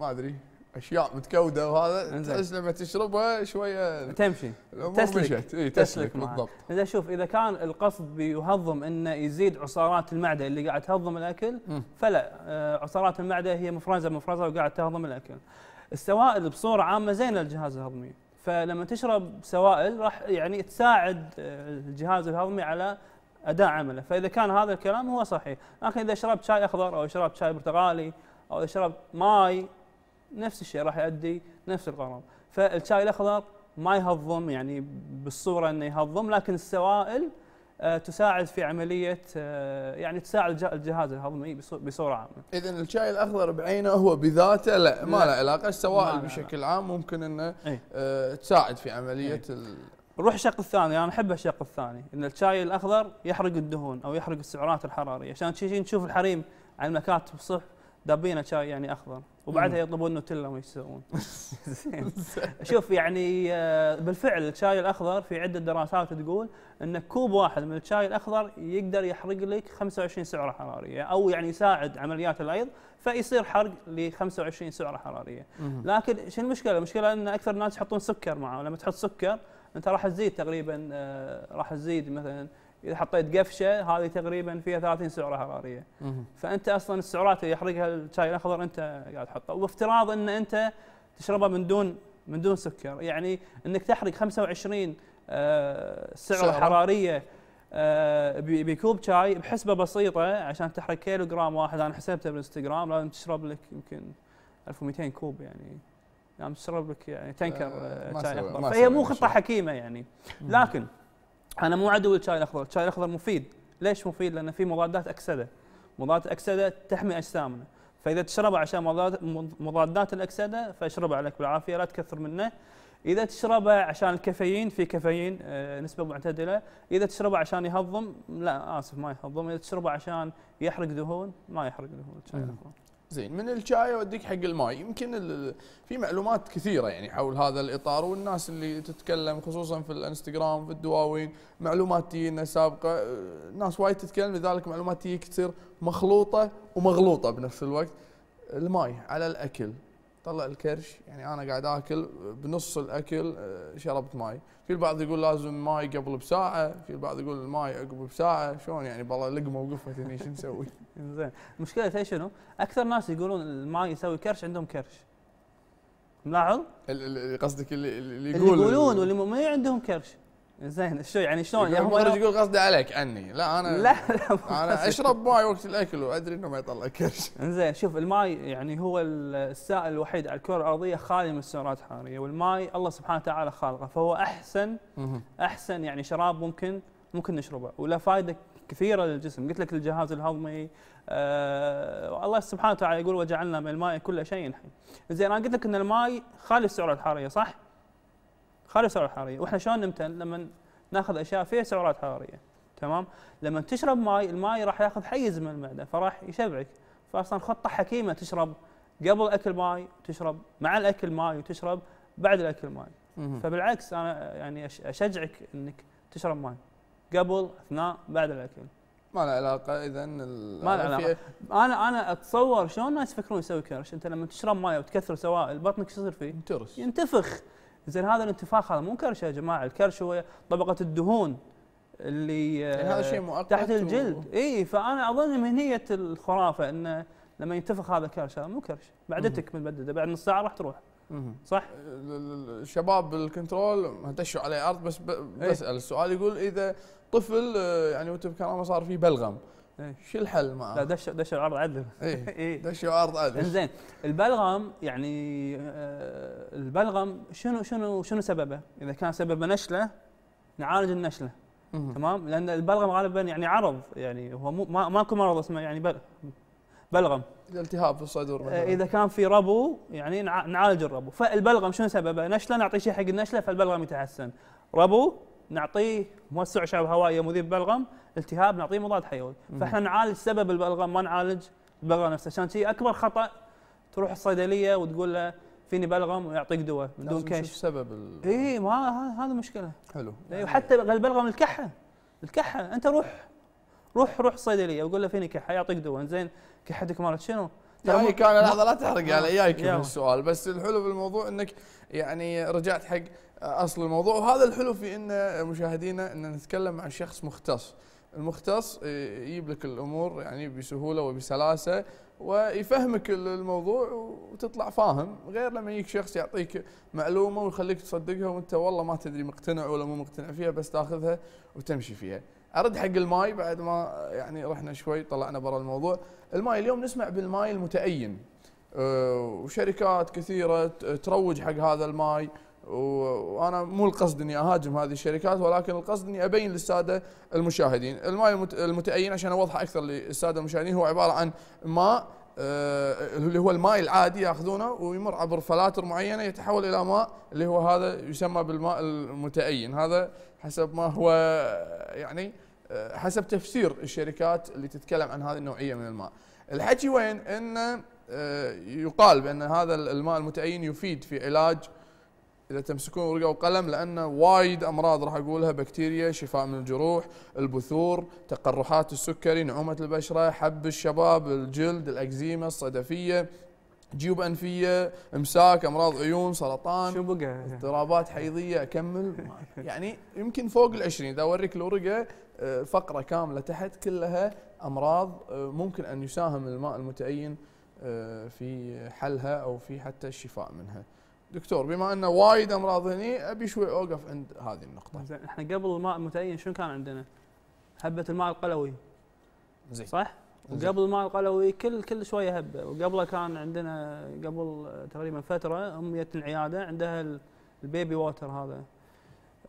A: ما ادري اشياء متكوده وهذا تحس لما تشربها شويه تمشي تسلك إيه تسلك بالضبط
B: اذا شوف اذا كان القصد بيهضم انه يزيد عصارات المعده اللي قاعد تهضم الاكل م. فلا آه، عصارات المعده هي مفرزه مفرزه وقاعد تهضم الاكل السوائل بصوره عامه زينه للجهاز الهضمي فلما تشرب سوائل راح يعني تساعد آه، الجهاز الهضمي على اداء عمله فاذا كان هذا الكلام هو صحيح لكن اذا شربت شاي اخضر او شربت شاي برتقالي او شربت ماي نفس الشيء راح يؤدي نفس الغرض فالشاي الاخضر ما يهضم يعني بالصوره انه يهضم لكن السوائل آه، تساعد في عمليه آه، يعني تساعد الجهاز الهضمي
A: بصوره عامه. اذا الشاي الاخضر بعينه هو بذاته لا ما له علاقه السوائل بشكل لا. عام ممكن انه ايه؟ آه، تساعد في عمليه ايه؟ ال... نروح الشق الثاني انا احب الشق
B: الثاني ان الشاي الاخضر يحرق الدهون او يحرق السعرات الحراريه عشان شي نشوف الحريم على المكاتب الصبح دابينا شاي يعني اخضر وبعدها يطلبون نوتيلا ما يسوون شوف يعني آه، بالفعل الشاي الاخضر في عده دراسات تقول ان كوب واحد من الشاي الاخضر يقدر يحرق لك 25 سعره حراريه او يعني يساعد عمليات الايض فيصير حرق ل 25 سعره حراريه لكن شو المشكله المشكله ان اكثر الناس يحطون سكر معه لما تحط سكر انت راح تزيد تقريبا آه، راح تزيد مثلا اذا حطيت قفشه هذه تقريبا فيها 30 سعره حراريه فانت اصلا السعرات اللي يحرقها الشاي الاخضر انت قاعد تحطها وافتراض ان انت تشربها من دون من دون سكر يعني انك تحرق 25 آه، سعره سعر. حراريه آه، بكوب شاي بحسبه بسيطه عشان تحرق كيلو جرام واحد انا حسبته بالانستغرام لازم تشرب لك يمكن 1200 كوب يعني لازم تشرب لك يعني تنكر آه، شاي اخضر فهي مو خطه حكيمه يعني لكن انا مو عدو للشاي الاخضر الشاي الاخضر مفيد ليش مفيد لان فيه مضادات اكسده مضادات اكسده تحمي اجسامنا فاذا تشربه عشان مضادات الاكسده فاشربه عليك بالعافيه لا تكثر منه اذا تشربه عشان الكافيين في كافيين آه، نسبه معتدله اذا تشربه عشان يهضم لا اسف ما يهضم اذا تشربه عشان يحرق دهون ما
A: يحرق دهون الشاي الاخضر. زين من الشاي اوديك حق الماي يمكن في معلومات كثيره يعني حول هذا الاطار والناس اللي تتكلم خصوصا في الانستغرام في الدواوين معلومات تجينا سابقه ناس وايد تتكلم لذلك معلومات تجيك كثير مخلوطه ومغلوطه بنفس الوقت الماي على الاكل طلع الكرش يعني انا قاعد اكل بنص الاكل آه، شربت ماي في البعض يقول لازم ماي قبل بساعه في البعض يقول الماي عقب بساعه شلون يعني بالله لقمه وقفت هني شو نسوي زين
B: مشكلتها شنو اكثر ناس يقولون الماي يسوي كرش عندهم كرش ملاحظ
A: قصدك اللي, اللي يقولون يقولون واللي ما عندهم كرش زين شو يعني شلون يعني هو يقول قصدي عليك عني لا انا لا, لا انا اشرب ماي وقت الاكل وادري انه ما
B: يطلع كرش زين شوف الماي يعني هو السائل الوحيد على الكره الارضيه خالي من السعرات الحراريه والماي الله سبحانه وتعالى خالقه فهو احسن احسن يعني شراب ممكن ممكن نشربه وله فائده كثيره للجسم قلت لك الجهاز الهضمي آه الله سبحانه وتعالى يقول وجعلنا من الماء كل شيء حي زين انا قلت لك ان الماي خالي السعرات الحراريه صح؟ خارج سعرات حراريه واحنا شلون نمتن لما ناخذ اشياء فيها سعرات حراريه تمام لما تشرب ماي الماي راح ياخذ حيز من المعده فراح يشبعك فاصلا خطه حكيمه تشرب قبل اكل ماي تشرب مع الاكل ماي وتشرب بعد الاكل ماي فبالعكس انا يعني اشجعك انك تشرب ماي قبل اثناء بعد الاكل ما له علاقه اذا ما له علاقه انا انا اتصور شلون الناس يفكرون يسوي كرش انت لما تشرب ماي وتكثر سوائل بطنك شو يصير فيه؟ ينترس ينتفخ زين هذا الانتفاخ هذا مو كرشه يا جماعه الكرش هو طبقه الدهون اللي يعني هذا شيء آه، مؤقت تحت الجلد و... اي فانا اظن من هي الخرافه انه لما ينتفخ هذا الكرش هذا مو كرش معدتك متبدده بعد نص ساعه راح تروح صح
A: الشباب بالكنترول هتشوا عليه ارض بس بسال السؤال يقول اذا طفل آه، يعني وانت بكرامه صار فيه بلغم إيه، شو الحل معه؟ لا دش دش عرض عدل اي إيه. دش عرض عدل انزين البلغم يعني آه
B: البلغم شنو شنو شنو سببه؟ اذا كان سببه نشله نعالج النشله تمام لان البلغم غالبا يعني عرض يعني هو مو ما ماكو مرض اسمه يعني بل بلغم التهاب في الصدور آه، مثلا اذا كان في ربو يعني نعالج الربو فالبلغم شنو سببه؟ نشله نعطيه شيء حق النشله فالبلغم يتحسن ربو نعطيه موسع شعب هوائي مذيب بلغم التهاب نعطيه مضاد حيوي فاحنا نعالج سبب البلغم ما نعالج البلغم نفسه عشان شيء اكبر خطا تروح الصيدليه وتقول له فيني بلغم ويعطيك دواء بدون كشف سبب اي إيه، ما هذا مشكله حلو إيه، يعني وحتى البلغم الكحه الكحه انت روح روح روح الصيدليه وقول له فيني كحه يعطيك دواء زين
A: كحتك مالت شنو؟ يعني كان لحظه لا تحرق على يعني اياك من السؤال بس الحلو بالموضوع انك يعني رجعت حق اصل الموضوع وهذا الحلو في ان مشاهدينا ان نتكلم مع شخص مختص المختص يجيب لك الامور يعني بسهوله وبسلاسه ويفهمك الموضوع وتطلع فاهم غير لما يجيك شخص يعطيك معلومه ويخليك تصدقها وانت والله ما تدري مقتنع ولا مو مقتنع فيها بس تاخذها وتمشي فيها. ارد حق الماي بعد ما يعني رحنا شوي طلعنا برا الموضوع، الماي اليوم نسمع بالماي المتأين. أه، وشركات كثيره تروج حق هذا الماي وانا مو القصد اني اهاجم هذه الشركات ولكن القصد اني ابين للساده المشاهدين، الماء المتأين عشان اوضح اكثر للساده المشاهدين هو عباره عن ماء آه، اللي هو الماء العادي ياخذونه ويمر عبر فلاتر معينه يتحول الى ماء اللي هو هذا يسمى بالماء المتأين، هذا حسب ما هو يعني آه، حسب تفسير الشركات اللي تتكلم عن هذه النوعيه من الماء. الحكي وين؟ انه آه، يقال بان هذا الماء المتأين يفيد في علاج اذا تمسكون ورقه وقلم لان وايد امراض راح اقولها بكتيريا شفاء من الجروح البثور تقرحات السكري نعومه البشره حب الشباب الجلد الاكزيما الصدفيه جيوب انفيه امساك امراض عيون سرطان شو بقى اضطرابات حيضيه اكمل يعني يمكن فوق ال20 اذا اوريك الورقه آه، فقره كامله تحت كلها امراض آه، ممكن ان يساهم الماء المتأين آه، في حلها او في حتى الشفاء منها دكتور بما انه وايد امراض هني ابي شوي اوقف عند هذه النقطه زين احنا قبل الماء المتين شنو كان
B: عندنا؟ هبه الماء القلوي زين صح؟ وقبل الماء القلوي كل كل شويه هبه وقبله كان عندنا قبل تقريبا فتره ام جت العياده عندها البيبي ووتر هذا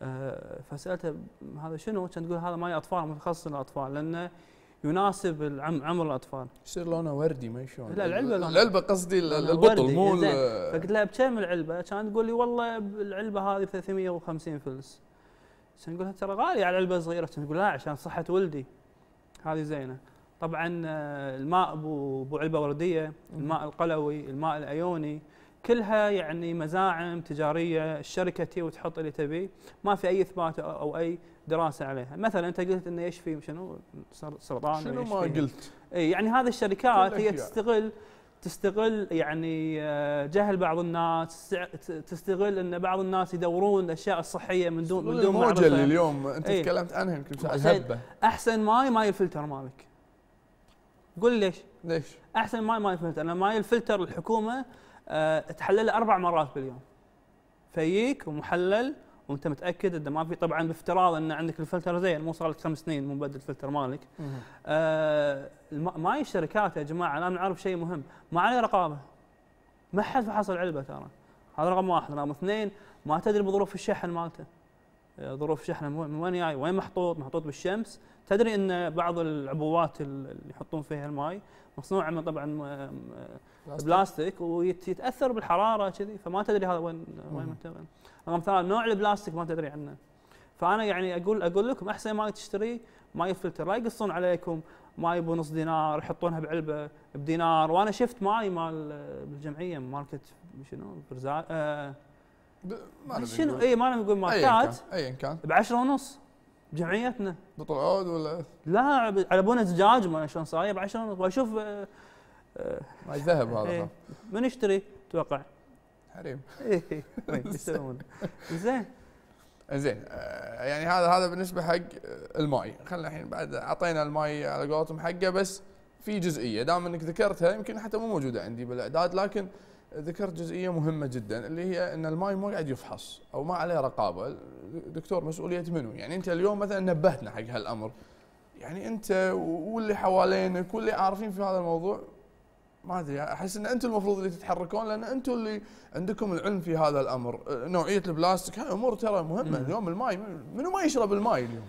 B: آه، فسالتها هذا شنو؟ كانت تقول هذا ماي اطفال متخصص للاطفال لانه يناسب عمر الاطفال
A: يصير لونه وردي ما شلون لا العلبه العلبه قصدي البطل مو فقلت
B: لها بكم العلبه؟ كانت تقول لي والله العلبه هذه 350 فلس عشان لها ترى غاليه على العلبه صغيره نقول لا عشان صحه ولدي هذه زينه طبعا آه، الماء ابو ابو علبه ورديه الماء القلوي الماء الايوني كلها يعني مزاعم تجاريه الشركه وتحط اللي تبيه ما في اي اثبات او اي دراسه عليها مثلا انت قلت انه يشفي شنو سرطان شنو ما قلت اي يعني هذه الشركات هي تستغل تستغل يعني آه، جهل بعض الناس تستغل ان بعض الناس يدورون الاشياء الصحيه من دون من دون معرفه اللي اليوم انت ايه تكلمت عنها يمكن هبه احسن ماي ماي الفلتر مالك قول ليش؟ ليش؟ احسن ماي ماي الفلتر لان ماي الفلتر الحكومه آه، تحلله اربع مرات باليوم فييك ومحلل وانت متاكد انه ما في طبعا بافتراض ان عندك الفلتر زين مو صار لك خمس سنين مو بدل الفلتر مالك آه ماي الشركات يا جماعه الان نعرف شيء مهم ما عليه رقابه ما حد فحص العلبه ترى هذا رقم واحد رقم اثنين ما تدري بظروف الشحن مالته آه، ظروف الشحن من وين جاي وين محطوط محطوط بالشمس تدري ان بعض العبوات اللي يحطون فيها الماي مصنوعه من طبعا بلاستيك ويتاثر بالحراره كذي فما تدري هذا وين وين متبقى. رقم ثالث نوع البلاستيك ما تدري عنه فانا يعني اقول اقول لكم احسن ماي تشتري ما يفلتر لا يقصون عليكم ماي بنص دينار يحطونها بعلبه بدينار وانا شفت ماي مال آه، بالجمعيه ماركت شنو برزا آه
A: شنو اي ما نقول ماركات ايا
B: كان ب 10 ونص جمعيتنا بطل عود ولا لا على بونا زجاج ما شلون صايب عشان اشوف آه،
A: آه، ما ماي ذهب هذا إيه. من يشتري توقع حريم ايه يسوون إيه. زين زين آه، يعني هذا هذا بالنسبه حق الماي خلينا الحين بعد اعطينا الماي على قولتهم حقه بس في جزئيه دام انك ذكرتها يمكن حتى مو موجوده عندي بالاعداد لكن ذكرت جزئيه مهمه جدا اللي هي ان الماي مو قاعد يفحص او ما عليه رقابه دكتور مسؤوليه منو يعني انت اليوم مثلا نبهتنا حق هالامر يعني انت واللي حوالينك واللي عارفين في هذا الموضوع ما ادري احس ان انتم المفروض اللي تتحركون لان انتم اللي عندكم العلم في هذا الامر نوعيه البلاستيك هاي امور ترى مهمه اليوم الماي منو ما يشرب الماي اليوم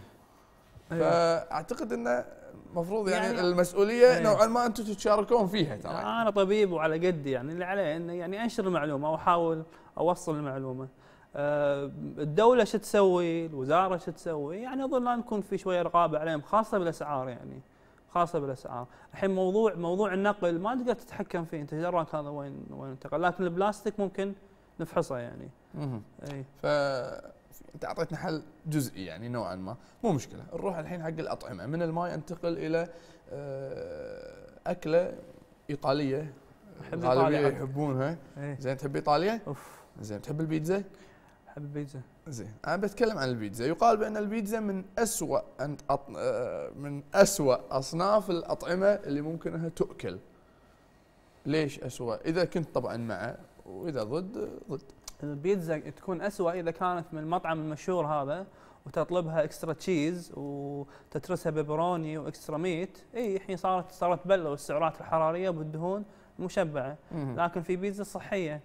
A: أيوه. فاعتقد انه المفروض يعني, يعني المسؤوليه يعني نوعا ما انتم تتشاركون
B: فيها ترى يعني. انا طبيب وعلى قدي يعني اللي عليه انه يعني انشر المعلومه واحاول اوصل المعلومه آه، الدوله شو تسوي الوزاره شو تسوي يعني اظن لا نكون في شويه رقابه عليهم خاصه بالاسعار يعني خاصه بالاسعار الحين موضوع موضوع النقل ما تقدر تتحكم فيه انت دراك هذا وين وين انتقل لكن البلاستيك ممكن نفحصه يعني
A: اي انت اعطيتنا حل جزئي يعني نوعا ما مو مشكله نروح الحين حق الاطعمه من الماي انتقل الى آه، اكله ايطاليه احب ايطاليا يحبونها إيه. زين تحب ايطاليا؟ اوف زين تحب البيتزا؟ احب البيتزا زين انا بتكلم عن البيتزا يقال بان البيتزا من اسوء أط... آه، من اسوء اصناف الاطعمه اللي ممكن انها تؤكل ليش اسوء؟ اذا كنت طبعا مع واذا ضد ضد
B: البيتزا تكون اسوء إذا كانت من المطعم المشهور هذا وتطلبها اكسترا تشيز وتترسها بيبروني واكسترا ميت اي الحين صارت صارت بله والسعرات الحراريه بالدهون المشبعه لكن في بيتزا صحيه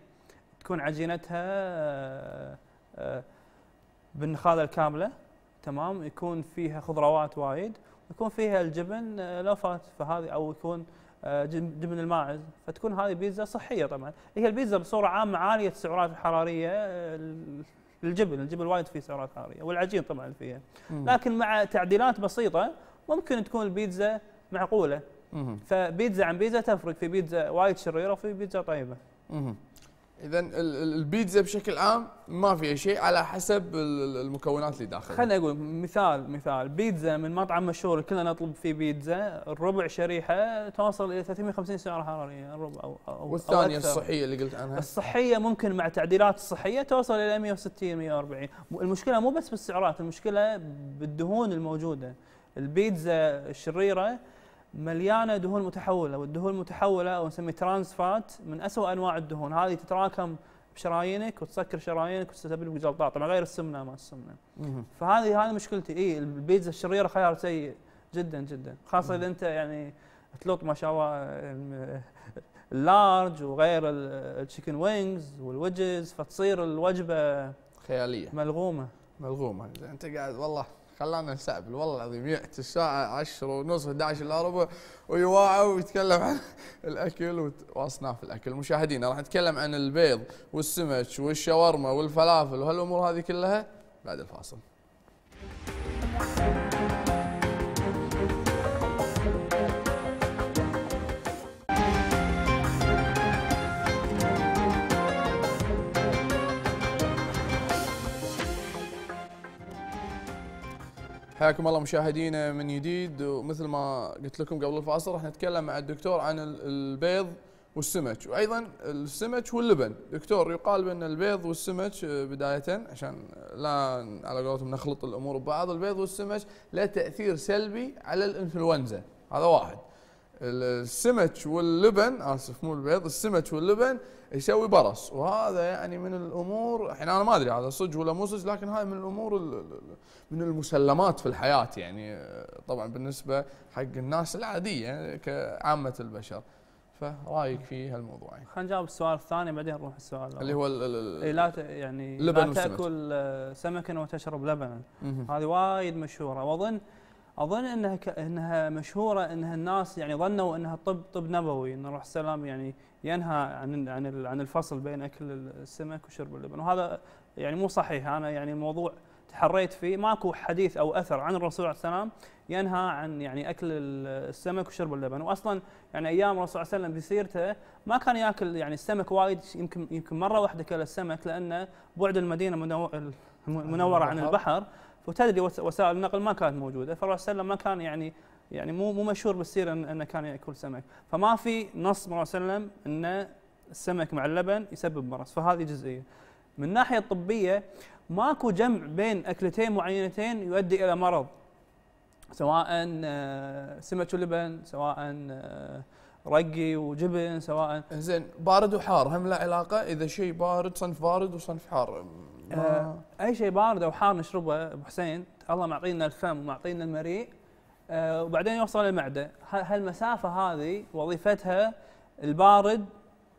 B: تكون عجينتها آه، آه، بالنخاله الكامله تمام يكون فيها خضروات وايد ويكون فيها الجبن آه، لو فات فهذه او يكون آه، جبن الماعز فتكون هذه بيتزا صحيه طبعا هي البيتزا بصوره عامه عاليه السعرات الحراريه آه، الجبن الجبن وايد فيه سعرات حراريه والعجين طبعا فيها لكن مع تعديلات بسيطه ممكن تكون البيتزا معقوله فبيتزا عن بيتزا تفرق
A: في بيتزا وايد شريره وفي بيتزا طيبه اذا البيتزا بشكل عام ما فيها شيء على حسب المكونات اللي داخلها خليني اقول مثال مثال
B: بيتزا من مطعم مشهور كلنا نطلب فيه بيتزا الربع شريحه توصل الى 350 سعره حراريه الربع او, أو والثانيه أو الصحيه اللي قلت عنها الصحيه ممكن مع التعديلات الصحيه توصل الى 160 140 المشكله مو بس بالسعرات المشكله بالدهون الموجوده البيتزا الشريره مليانه دهون متحوله والدهون المتحوله او نسميه ترانس فات من اسوء انواع الدهون هذه تتراكم بشرايينك وتسكر شرايينك وتسبب لك جلطات طبعا غير السمنه ما السمنه فهذه هذه مشكلتي اي البيتزا الشريره خيار سيء جدا جدا خاصه اذا انت يعني تلوط ما شاء الله اللارج وغير التشيكن وينجز والوجز فتصير
A: الوجبه خياليه ملغومه ملغومه انت قاعد والله خلانا نسابل والله العظيم يأت الساعه عشر ونص 11 الا ربع ويواع ويتكلم عن الاكل واصناف الاكل مشاهدينا راح نتكلم عن البيض والسمك والشاورما والفلافل وهالامور هذه كلها بعد الفاصل حياكم الله مشاهدينا من جديد ومثل ما قلت لكم قبل الفاصل راح نتكلم مع الدكتور عن البيض والسمك وايضا السمك واللبن دكتور يقال بان البيض والسمك آه، بدايه عشان لا على قولتهم نخلط الامور ببعض البيض والسمك له تاثير سلبي على الانفلونزا هذا واحد السمك واللبن اسف مو البيض السمك واللبن يسوي برص وهذا يعني من الامور الحين يعني انا ما ادري هذا صدق ولا مو صدق لكن هاي من الامور من المسلمات في الحياه يعني طبعا بالنسبه حق الناس العاديه كعامه البشر فرايك في هالموضوع يعني.
B: خلينا نجاوب السؤال الثاني بعدين نروح السؤال اللي هو الـ الـ إيه لا يعني لا تاكل آه، سمكا وتشرب لبنا هذه وايد مشهوره واظن اظن انها انها مشهوره انها الناس يعني ظنوا انها طب طب نبوي انه روح سلام يعني ينهى عن عن عن الفصل بين اكل السمك وشرب اللبن وهذا يعني مو صحيح انا يعني الموضوع تحريت فيه ماكو حديث او اثر عن الرسول عليه السلام ينهى عن يعني اكل السمك وشرب اللبن واصلا يعني ايام الرسول عليه السلام بسيرته ما كان ياكل يعني السمك وايد يمكن يمكن مره واحده كل السمك لانه بعد المدينه المنوره عن البحر وتدري وسائل النقل ما كانت موجوده فالرسول عليه ما كان يعني يعني مو مو مشهور بالسيره انه كان ياكل سمك فما في نص الله عليه وسلم انه السمك مع اللبن يسبب مرض فهذه جزئيه من الناحيه الطبيه ماكو جمع بين اكلتين معينتين يؤدي الى مرض سواء آه، سمك ولبن سواء آه، رقي وجبن سواء زين بارد وحار هم له علاقه اذا شيء بارد صنف بارد وصنف حار آه، اي شيء بارد او حار نشربه ابو حسين الله معطينا الفم ومعطينا المريء آه، وبعدين يوصل للمعده هالمسافه هذه وظيفتها البارد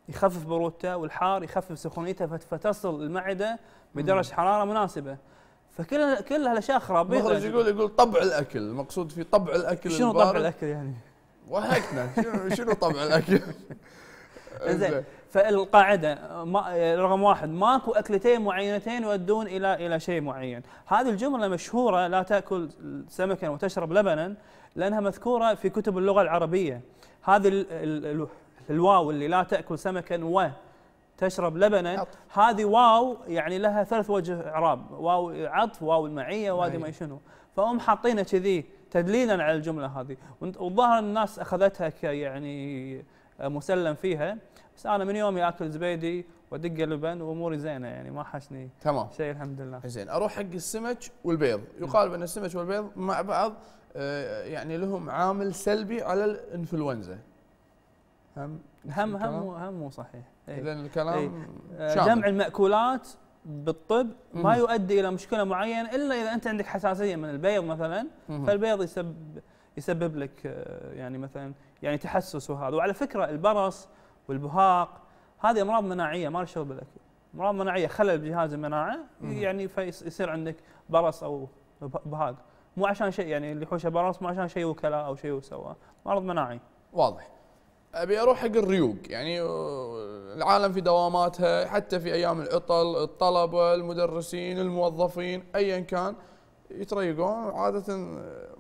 B: يخفف برودته والحار يخفف سخونيته فتصل المعده بدرجه حراره مناسبه فكل كل هالاشياء خرابيط المخرج يقول يقول طبع الاكل المقصود في طبع الاكل شنو البارد. طبع الاكل يعني؟ وهكنا شنو, شنو طبع الاكل؟ زين فالقاعده رقم واحد ماكو اكلتين معينتين يؤدون الى الى شيء معين، هذه الجمله مشهوره لا تاكل سمكا وتشرب لبنا لانها مذكوره في كتب اللغه العربيه، هذه الواو اللي لا تاكل سمكا و تشرب لبنا نعم. هذه واو يعني لها ثلاث وجه اعراب واو عطف واو المعيه وادي نعم. ما شنو فهم حاطينها كذي تدليلا على الجمله هذه والظاهر الناس اخذتها يعني مسلم فيها بس انا من يومي اكل زبيدي وادق اللبن واموري زينه يعني ما حشني
A: تمام شيء الحمد لله زين اروح حق السمك والبيض يقال بان السمك والبيض مع بعض آه، يعني لهم عامل سلبي على الانفلونزا هم
B: هم هم هم مو صحيح إيه. اذا الكلام ايه آه، شامل. جمع الماكولات بالطب ما يؤدي الى مشكله معينه الا اذا انت عندك حساسيه من البيض مثلا فالبيض يسبب يسبب لك آه، يعني مثلا يعني تحسس وهذا وعلى فكره البرص والبهاق هذه امراض مناعيه ما لها شغل بالاكل امراض مناعيه خلل بجهاز المناعه يعني فيصير عندك برص او بهاق مو عشان شيء يعني
A: اللي حوشه برص مو عشان شيء وكلاء او شيء وسوى مرض مناعي واضح ابي اروح حق الريوق يعني آه، العالم في دواماتها حتى في ايام العطل الطلبه المدرسين الموظفين ايا كان يتريقون عاده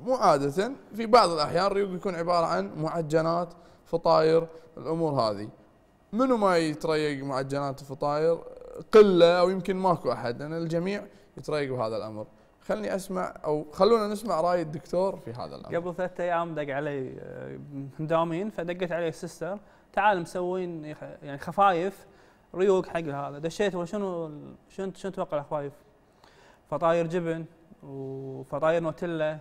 A: مو عاده في بعض الاحيان الريوق يكون عباره عن معجنات فطاير الامور هذه منو ما يتريق معجنات وفطاير قله او يمكن ماكو احد لان الجميع يتريق بهذا الامر خلني اسمع او خلونا نسمع راي الدكتور في هذا الامر قبل ثلاثة ايام دق علي آه، مداومين فدقت علي السيستر
B: تعال مسوين يعني خفايف ريوق حق هذا دشيت وشنو شنو شنو شنو توقع الخفايف؟ فطاير جبن وفطاير نوتيلا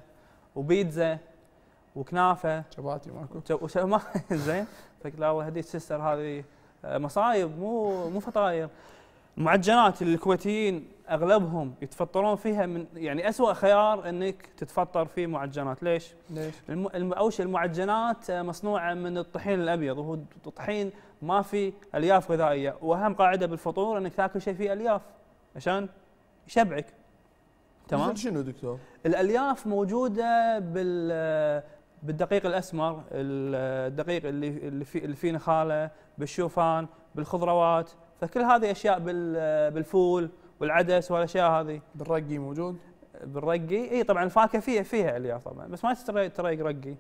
B: وبيتزا وكنافه شباتي ماكو ما زين فقلت لا والله هديت السيستر هذه آه، مصايب مو مو فطاير المعجنات الكويتيين اغلبهم يتفطرون فيها من يعني اسوء خيار انك تتفطر في معجنات ليش ليش اول شيء المعجنات آه، مصنوعه من الطحين الابيض وهو طحين ما في الياف غذائيه واهم قاعده بالفطور انك تاكل شيء فيه الياف عشان يشبعك
A: تمام شنو دكتور
B: الالياف موجوده بال آه، بالدقيق الاسمر الدقيق اللي اللي, في اللي فيه نخاله بالشوفان بالخضروات فكل هذه اشياء بالفول والعدس والاشياء هذه بالرقي موجود بالرقي اي طبعا الفاكهه فيها فيها الياف طبعا بس ما تستريق تريق رقي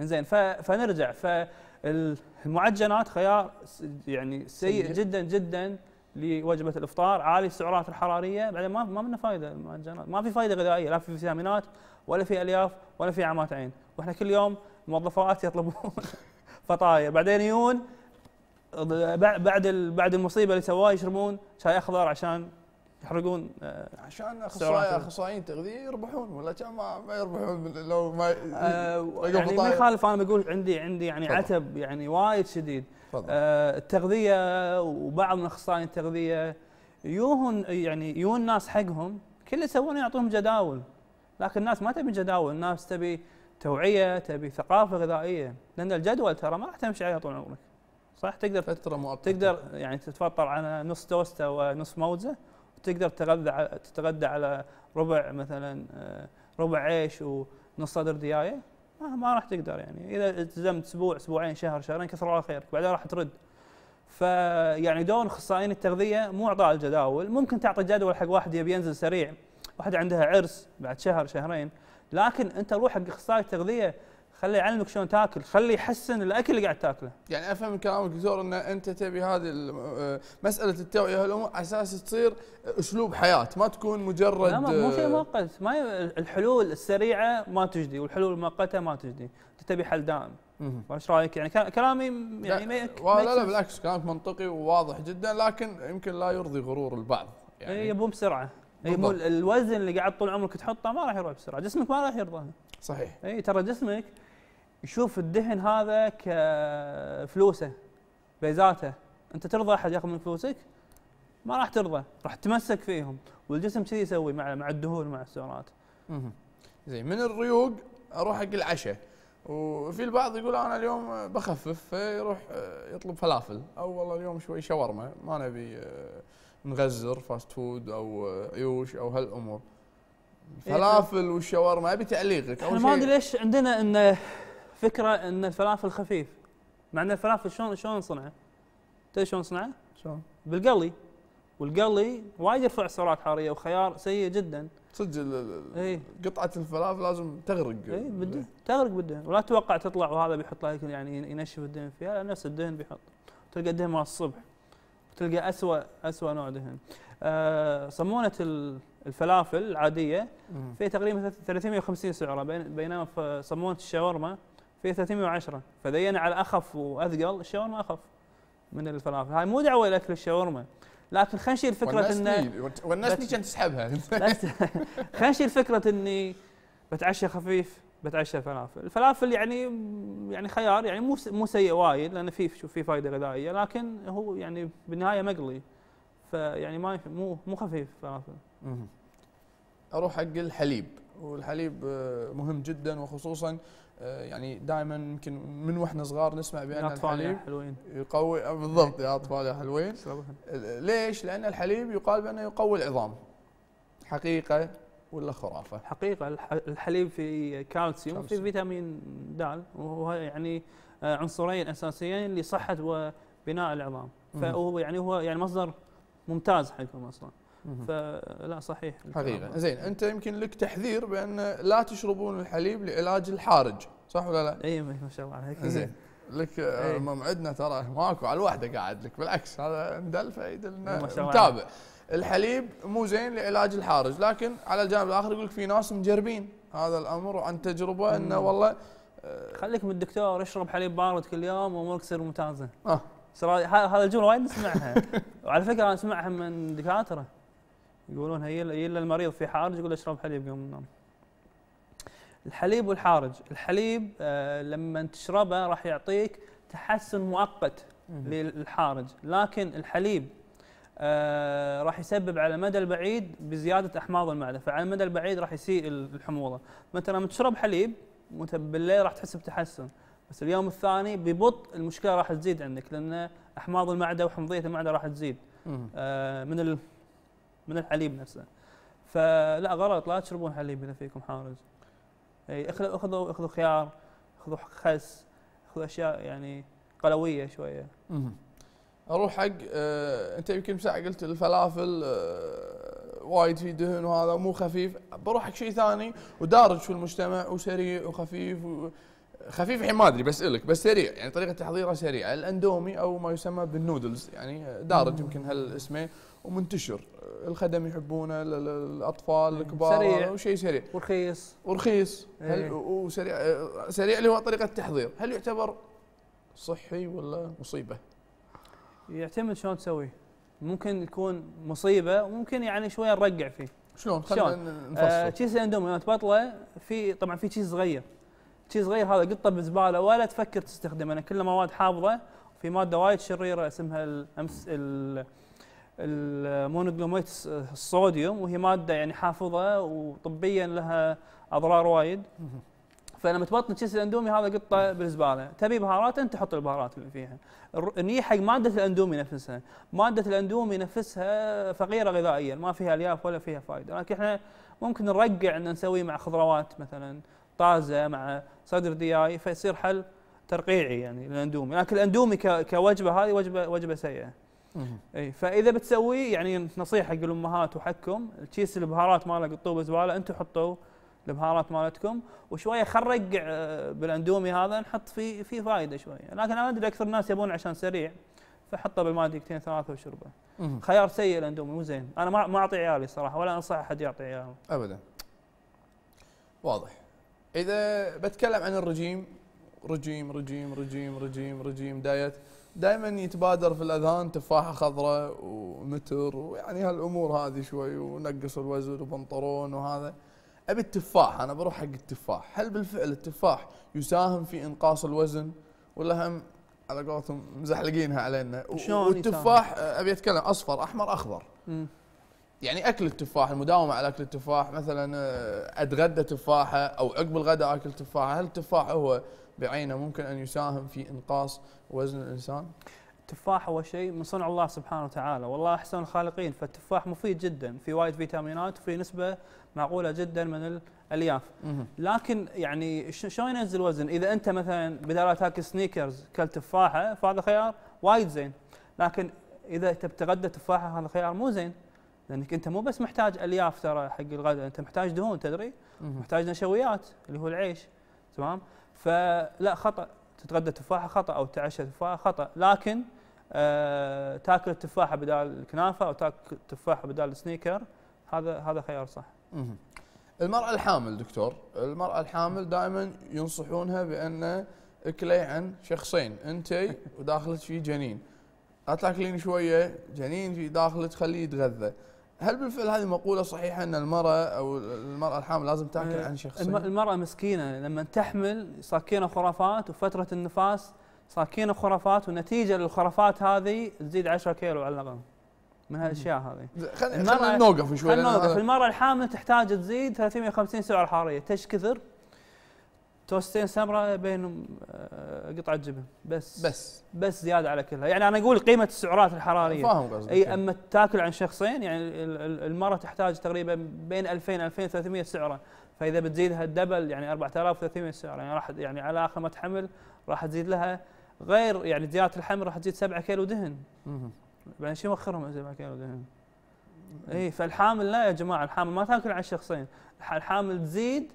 B: زين فنرجع فالمعجنات خيار يعني سيء جدا جدا لوجبه الافطار عالي السعرات الحراريه بعدين ما ما منه فائده المعجنات ما في فائده غذائيه لا في فيتامينات ولا في الياف ولا في عمات عين واحنا كل يوم موظفات يطلبون فطاير بعدين يجون بعد بعد المصيبه اللي سواها يشربون شاي اخضر عشان يحرقون آه، عشان اخصائي
A: اخصائيين تغذيه يربحون ولا كان ما, ما يربحون لو ما آه يعني ما يخالف
B: انا بقول عندي عندي يعني فضل. عتب يعني وايد شديد فضل. آه التغذيه وبعض من اخصائيين التغذيه يوهن يعني يون ناس حقهم كل اللي يسوونه يعطوهم جداول لكن الناس ما تبي جداول الناس تبي توعيه تبي ثقافه غذائيه لان الجدول ترى ما راح تمشي عليه طول عمرك صح تقدر فتره مؤقته تقدر يعني تتفطر على نص توسته ونص موزه وتقدر تتغذى تتغدى على ربع مثلا آه، ربع عيش ونص صدر ديايه ما, ما راح تقدر يعني اذا التزمت اسبوع اسبوعين شهر شهرين كثر الله خيرك بعدين راح ترد فيعني دور اخصائيين التغذيه مو اعطاء الجداول ممكن تعطي جدول حق واحد يبي ينزل سريع واحده عندها عرس بعد شهر شهرين لكن انت روح حق اخصائي تغذيه خليه يعلمك شلون تاكل، خليه يحسن الاكل اللي قاعد تاكله.
A: يعني افهم من كلامك دكتور ان انت تبي هذه آه، مساله التوعيه هالامور على اساس تصير اسلوب حياه، ما تكون مجرد لا مو شيء آه، مؤقت، ما الحلول السريعه ما تجدي
B: والحلول المؤقته ما تجدي، انت تبي حل دائم. ايش رايك يعني كلامي يعني لا لا, لا, لا بالعكس كلامك منطقي وواضح جدا لكن يمكن لا يرضي غرور البعض إيه، يعني يبون بسرعه بالضبط. الوزن اللي قاعد طول عمرك تحطه ما راح يروح بسرعه جسمك ما راح يرضى صحيح اي ترى جسمك يشوف الدهن هذا كفلوسه بيزاته انت ترضى احد ياخذ من فلوسك ما راح ترضى راح تمسك فيهم والجسم كذي يسوي مع مع الدهون مع السعرات زين من الريوق
A: اروح حق العشاء وفي البعض يقول انا اليوم بخفف فيروح آه، يطلب فلافل او والله اليوم شوي شاورما ما نبي آه، نغزر فاست فود او عيوش او هالامور إيه، فلافل والشاورما ابي تعليقك انا ما ادري
B: ليش عندنا ان فكره ان الفلافل خفيف مع ان الفلافل شلون شلون نصنعه؟ تدري شلون نصنعه؟ شلون؟ بالقلي والقلي وايد يرفع سعرات حراريه وخيار سيء جدا صدق ايه؟ قطعه الفلافل لازم تغرق اي إيه، يعني. بالدهن تغرق بالدهن ولا تتوقع تطلع وهذا بيحط لك يعني ينشف الدهن فيها نفس الدهن بيحط تلقى الدهن مال الصبح تلقى اسوء اسوء نوع دهن آه صمونه الفلافل العاديه فيها تقريبا 350 سعره بينما في صمونه الشاورما فيها 310 فدينا على اخف واثقل الشاورما اخف من الفلافل هاي مو دعوه لاكل الشاورما لكن خلينا نشيل فكره انه والناس كانت تسحبها خلينا نشيل فكره اني بتعشى خفيف بتعشى فلافل الفلافل يعني يعني خيار يعني مو مو سيء وايد لانه في شوف في فائده غذائيه لكن هو يعني بالنهايه مقلي فيعني ما مو مو خفيف
A: فلافل اروح حق الحليب والحليب آه، مهم جدا وخصوصا آه، يعني دائما يمكن من واحنا صغار نسمع بان الحليب حلوين يقوي آه، بالضبط يا اطفال حلوين ليش؟ لان الحليب يقال بانه يقوي العظام حقيقه ولا خرافه؟ حقيقه الحليب فيه
B: كالسيوم, كالسيوم. في فيتامين د وهو يعني آه، عنصرين اساسيين لصحه وبناء العظام فهو يعني هو يعني مصدر ممتاز حقهم اصلا فلا صحيح حقيقه زين انت
A: يمكن لك تحذير بان لا تشربون الحليب لعلاج الحارج صح ولا لا؟ اي ما شاء الله عليك زين لك آه، أيه. موعدنا ترى ماكو على الوحده قاعد لك بالعكس هذا مدلفه يدلنا متابع الحليب مو زين لعلاج الحارج لكن على الجانب الاخر يقول لك في ناس مجربين هذا الامر وعن تجربه انه والله آه خليك من الدكتور اشرب حليب بارد كل يوم وامورك تصير ممتازه اه
B: هذا الجمله وايد نسمعها وعلى فكره انا اسمعها من دكاتره يقولون هي يلا المريض في حارج يقول اشرب حليب قبل النوم الحليب والحارج الحليب آه لما تشربه راح يعطيك تحسن مؤقت للحارج لكن الحليب آه، راح يسبب على المدى البعيد بزياده احماض المعده فعلى المدى البعيد راح يسيء الحموضه مثلا لما تشرب حليب بالليل راح تحس بتحسن بس اليوم الثاني ببطء المشكله راح تزيد عندك لان احماض المعده وحمضيه المعده راح تزيد آه، من من الحليب نفسه فلا غلط لا تشربون حليب اذا فيكم حارز اي اخذوا اخذوا اخذوا خيار اخذوا خس اخذوا اشياء يعني قلويه شويه
A: اروح حق أه انت يمكن ساعه قلت الفلافل أه وايد في دهن وهذا مو خفيف بروح حق شيء ثاني ودارج في المجتمع وسريع وخفيف و خفيف الحين ما ادري بسالك بس سريع يعني طريقه تحضيره سريعه الاندومي او ما يسمى بالنودلز يعني دارج يمكن هالاسمين ومنتشر الخدم يحبونه الاطفال الكبار سريع وشيء سريع ورخيص ورخيص إيه. وسريع آه، سريع اللي هو طريقه التحضير هل يعتبر صحي ولا مصيبه؟
B: يعتمد شلون تسويه ممكن يكون مصيبه وممكن يعني شويه نرقع فيه شلون خلينا آه، نفصل آه تشيز اندومي لما تبطله في طبعا في تشيز صغير تشيز صغير هذا قطه بزباله ولا تفكر تستخدمه انا كله مواد حافظه في ماده وايد شريره اسمها الامس المونوجلوميت الصوديوم وهي ماده يعني حافظه وطبيا لها اضرار وايد فلما متبطن كيس الاندومي هذا قطه بالزباله تبي بهارات انت تحط البهارات اللي فيها نيجي حق ماده الاندومي نفسها ماده الاندومي نفسها فقيره غذائيا ما فيها الياف ولا فيها فائده لكن احنا ممكن نرقع ان نسويه مع خضروات مثلا طازه مع صدر دياي فيصير حل ترقيعي يعني الاندومي لكن الاندومي كوجبه هذه وجبه وجبه سيئه اي فاذا بتسويه يعني نصيحه حق الامهات وحقكم الكيس البهارات مالك الطوب زباله انتم حطوه البهارات مالتكم وشويه خرق آه، بالاندومي هذا نحط فيه في فائده شويه لكن انا ادري اكثر الناس يبون عشان سريع فحطه بالماء دقيقتين ثلاثه وشربه خيار سيء الاندومي مو زين انا ما ما اعطي عيالي
A: صراحه ولا انصح احد يعطي عياله ابدا واضح اذا بتكلم عن الرجيم رجيم رجيم رجيم رجيم رجيم دايت دائما يتبادر في الاذهان تفاحه خضراء ومتر ويعني هالامور هذه شوي ونقص الوزن وبنطلون وهذا ابي التفاح انا بروح حق التفاح هل بالفعل التفاح يساهم في انقاص الوزن ولا هم على قولتهم مزحلقينها علينا والتفاح آه، ابي اتكلم اصفر احمر اخضر م. يعني اكل التفاح المداومه على اكل التفاح مثلا آه، اتغدى تفاحه او عقب الغداء اكل تفاحه هل التفاح هو بعينه ممكن ان يساهم في انقاص وزن الانسان
B: التفاح هو شيء من صنع الله سبحانه وتعالى والله احسن الخالقين فالتفاح مفيد جدا في وايد فيتامينات وفي نسبه معقوله جدا من الالياف لكن يعني شلون ينزل وزن اذا انت مثلا بدل تاكل سنيكرز كل تفاحه فهذا خيار وايد زين لكن اذا تتغدى تفاحه هذا خيار مو زين لانك انت مو بس محتاج الياف ترى حق الغداء انت محتاج دهون تدري محتاج نشويات اللي هو العيش تمام فلا خطا تتغدى تفاحه خطا او تعشى تفاحه خطا لكن آه، تاكل التفاحه بدال الكنافه او تاكل التفاحه بدال السنيكر
A: هذا هذا خيار صح. المرأة الحامل دكتور، المرأة الحامل دائما ينصحونها بان اكلي عن شخصين، انت وداخلك في جنين. لا تاكلين شويه، جنين في داخلك خليه يتغذى. هل بالفعل هذه مقولة صحيحة أن المرأة أو المرأة الحامل لازم تاكل آه، عن شخصين؟
B: المرأة مسكينة لما تحمل ساكينة خرافات وفترة النفاس صاكين بخرافات ونتيجه للخرافات هذه تزيد 10 كيلو على الاقل من هالاشياء هذه خلينا نوقف شوي خلينا نوقف المراه الحامل تحتاج تزيد 350 سعره حراريه تش كثر توستين سمراء بين آه، قطعه جبن بس بس بس زياده على كلها يعني انا اقول قيمه السعرات الحراريه فاهم قصدك اي يعني. اما تاكل عن شخصين يعني المراه تحتاج تقريبا بين 2000 2300 سعره فاذا بتزيدها الدبل يعني 4300 سعره يعني راح يعني على اخر ما تحمل راح تزيد لها غير يعني الديات الحمراء راح تزيد 7 كيلو دهن بعدين شو يوخرهم 7 كيلو دهن اي فالحامل لا يا جماعه الحامل ما تاكل على الشخصين الحامل تزيد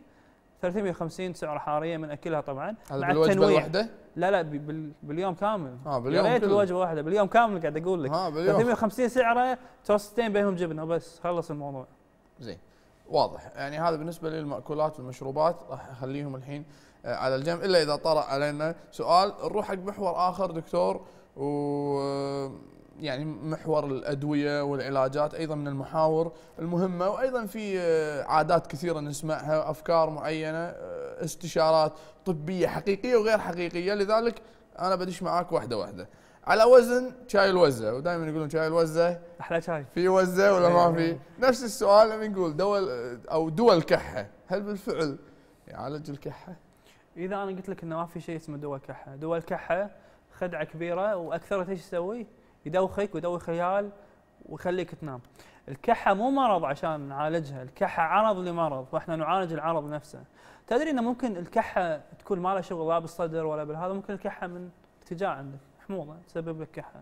B: 350 سعره حراريه من اكلها طبعا هذا بالوجبه الواحده؟ لا لا باليوم كامل اه باليوم كامل يا ريت الوجبه واحده باليوم كامل قاعد اقول لك اه باليوم 350 سعره توستين بينهم جبنه وبس خلص
A: الموضوع زين واضح يعني هذا بالنسبه للمأكولات والمشروبات راح اخليهم الحين آه، على الجنب الا اذا طرا علينا سؤال نروح حق محور اخر دكتور و آه، يعني محور الادويه والعلاجات ايضا من المحاور المهمه وايضا في آه، عادات كثيره نسمعها افكار معينه استشارات طبيه حقيقيه وغير حقيقيه لذلك انا بدش معاك واحده واحده على وزن شاي الوزه ودائما يقولون شاي الوزه احلى شاي في وزه ولا ما في إيه. نفس السؤال لما نقول دول او دول كحه هل بالفعل يعالج الكحه
B: اذا انا قلت لك انه ما في شيء اسمه دول كحه، دول كحه خدعه كبيره واكثرها ايش يسوي؟ يدوخك ويدوي خيال ويخليك تنام. الكحه مو مرض عشان نعالجها، الكحه عرض لمرض واحنا نعالج العرض نفسه. تدري انه ممكن الكحه تكون ما لها شغل لا بالصدر ولا بالهذا، ممكن الكحه من ارتجاع عندك، حموضه تسبب لك كحه.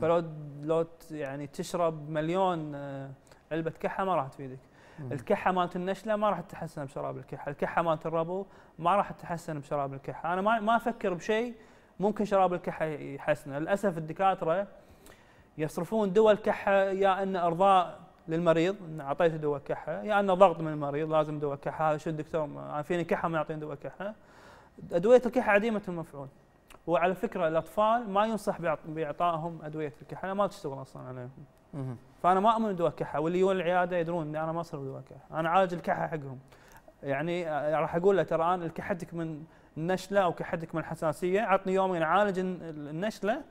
B: فلو لو يعني تشرب مليون آه، علبه كحه ما راح تفيدك. الكحه مالت النشله ما راح تتحسن بشراب الكحه، الكحه مالت الربو ما راح تتحسن بشراب الكحه، انا ما ما افكر بشيء ممكن شراب الكحه يحسنه، للاسف الدكاتره يصرفون دواء الكحه يا ان ارضاء للمريض ان اعطيته دواء كحه، يا يعني انه ضغط من المريض لازم دواء كحه، هذا شو الدكتور ما آه، فيني كحه ما يعطيني دواء كحه. ادويه الكحه عديمه المفعول. وعلى فكره الاطفال ما ينصح باعطائهم ادويه الكحه، ما تشتغل اصلا عليهم. فانا ما اؤمن الكحه واللي يجون العياده يدرون اني انا ما اصرف كحه، انا اعالج الكحه حقهم يعني آه، راح اقول له ترى انا كحتك من النشله او كحتك من الحساسيه عطني يومين اعالج النشله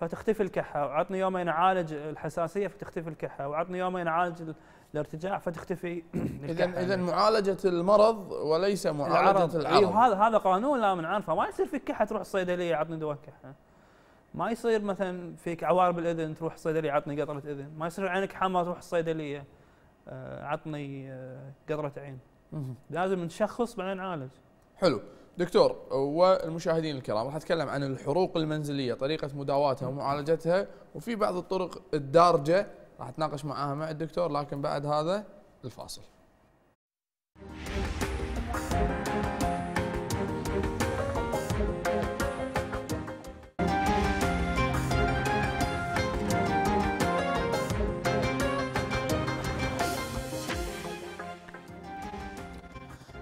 B: فتختفي الكحه وعطني يومين اعالج الحساسيه فتختفي الكحه وعطني يومين اعالج
A: الارتجاع فتختفي اذا اذا معالجه المرض وليس معالجه العرض, إيوه، العرض. ايوه
B: هذا هذا قانون لا من عنفه ما يصير فيك كحه تروح الصيدليه عطني دواء كحه ما يصير مثلا فيك عوار بالاذن تروح الصيدليه عطني قطره اذن ما يصير عينك حمى تروح الصيدليه
A: آه، عطني آه، قطره عين لازم نشخص بعدين نعالج حلو دكتور والمشاهدين الكرام راح اتكلم عن الحروق المنزليه طريقه مداواتها ومعالجتها وفي بعض الطرق الدارجه راح اتناقش معاها مع الدكتور لكن بعد هذا الفاصل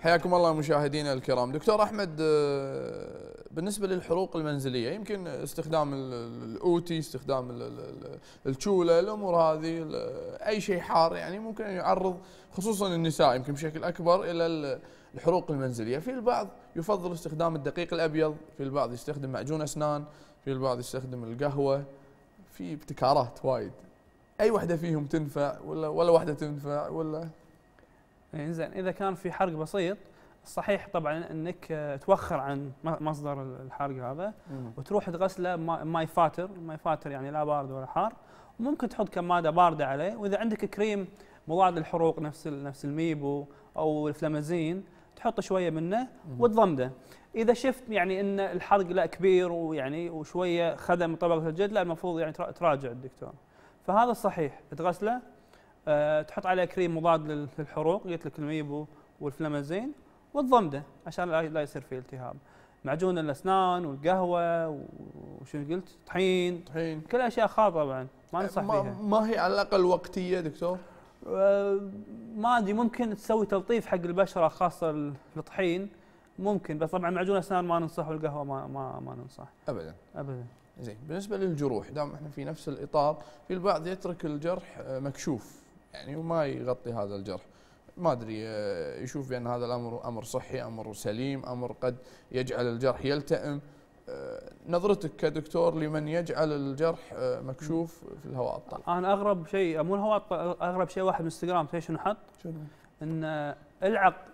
A: حياكم الله مشاهدينا الكرام دكتور احمد آه، بالنسبه للحروق المنزليه يمكن استخدام الاوتي استخدام الشوله الامور هذه اي شيء حار يعني ممكن ان يعرض خصوصا النساء يمكن بشكل اكبر الى الحروق المنزليه في البعض يفضل استخدام الدقيق الابيض في البعض يستخدم معجون اسنان في البعض يستخدم القهوه في ابتكارات وايد اي وحده فيهم تنفع ولا ولا وحده تنفع
B: ولا إيه، زين اذا كان في حرق بسيط صحيح طبعا انك آه، توخر عن مصدر الحرق هذا وتروح تغسله ماي فاتر ماي فاتر يعني لا بارد ولا حار وممكن تحط كماده بارده عليه واذا عندك كريم مضاد للحروق نفس نفس الميبو او الفلامازين تحط شويه منه وتضمده اذا شفت يعني ان الحرق لا كبير ويعني وشويه خدم طبقه الجلد لا المفروض يعني تراجع الدكتور فهذا الصحيح تغسله آه، تحط عليه كريم مضاد للحروق قلت لك الميبو والفلامازين وتضمده عشان لا يصير فيه التهاب معجون الاسنان والقهوه وشنو قلت طحين طحين كل اشياء خاطئه طبعا ما انصح ما فيها ما هي على الاقل وقتيه دكتور آه، ما ادري ممكن تسوي تلطيف حق البشره خاصه الطحين ممكن
A: بس طبعا معجون الاسنان ما ننصح والقهوه ما ما ما ننصح ابدا ابدا زين بالنسبه للجروح دام احنا في نفس الاطار في البعض يترك الجرح آه، مكشوف يعني وما يغطي هذا الجرح ما ادري آه، يشوف بان هذا الامر امر صحي امر سليم امر قد يجعل الجرح يلتئم آه، نظرتك كدكتور لمن يجعل الجرح آه، مكشوف في الهواء الطلق انا اغرب شيء مو الهواء الطلق اغرب شيء واحد انستغرام
B: شنو حط؟ شنو؟ ان العق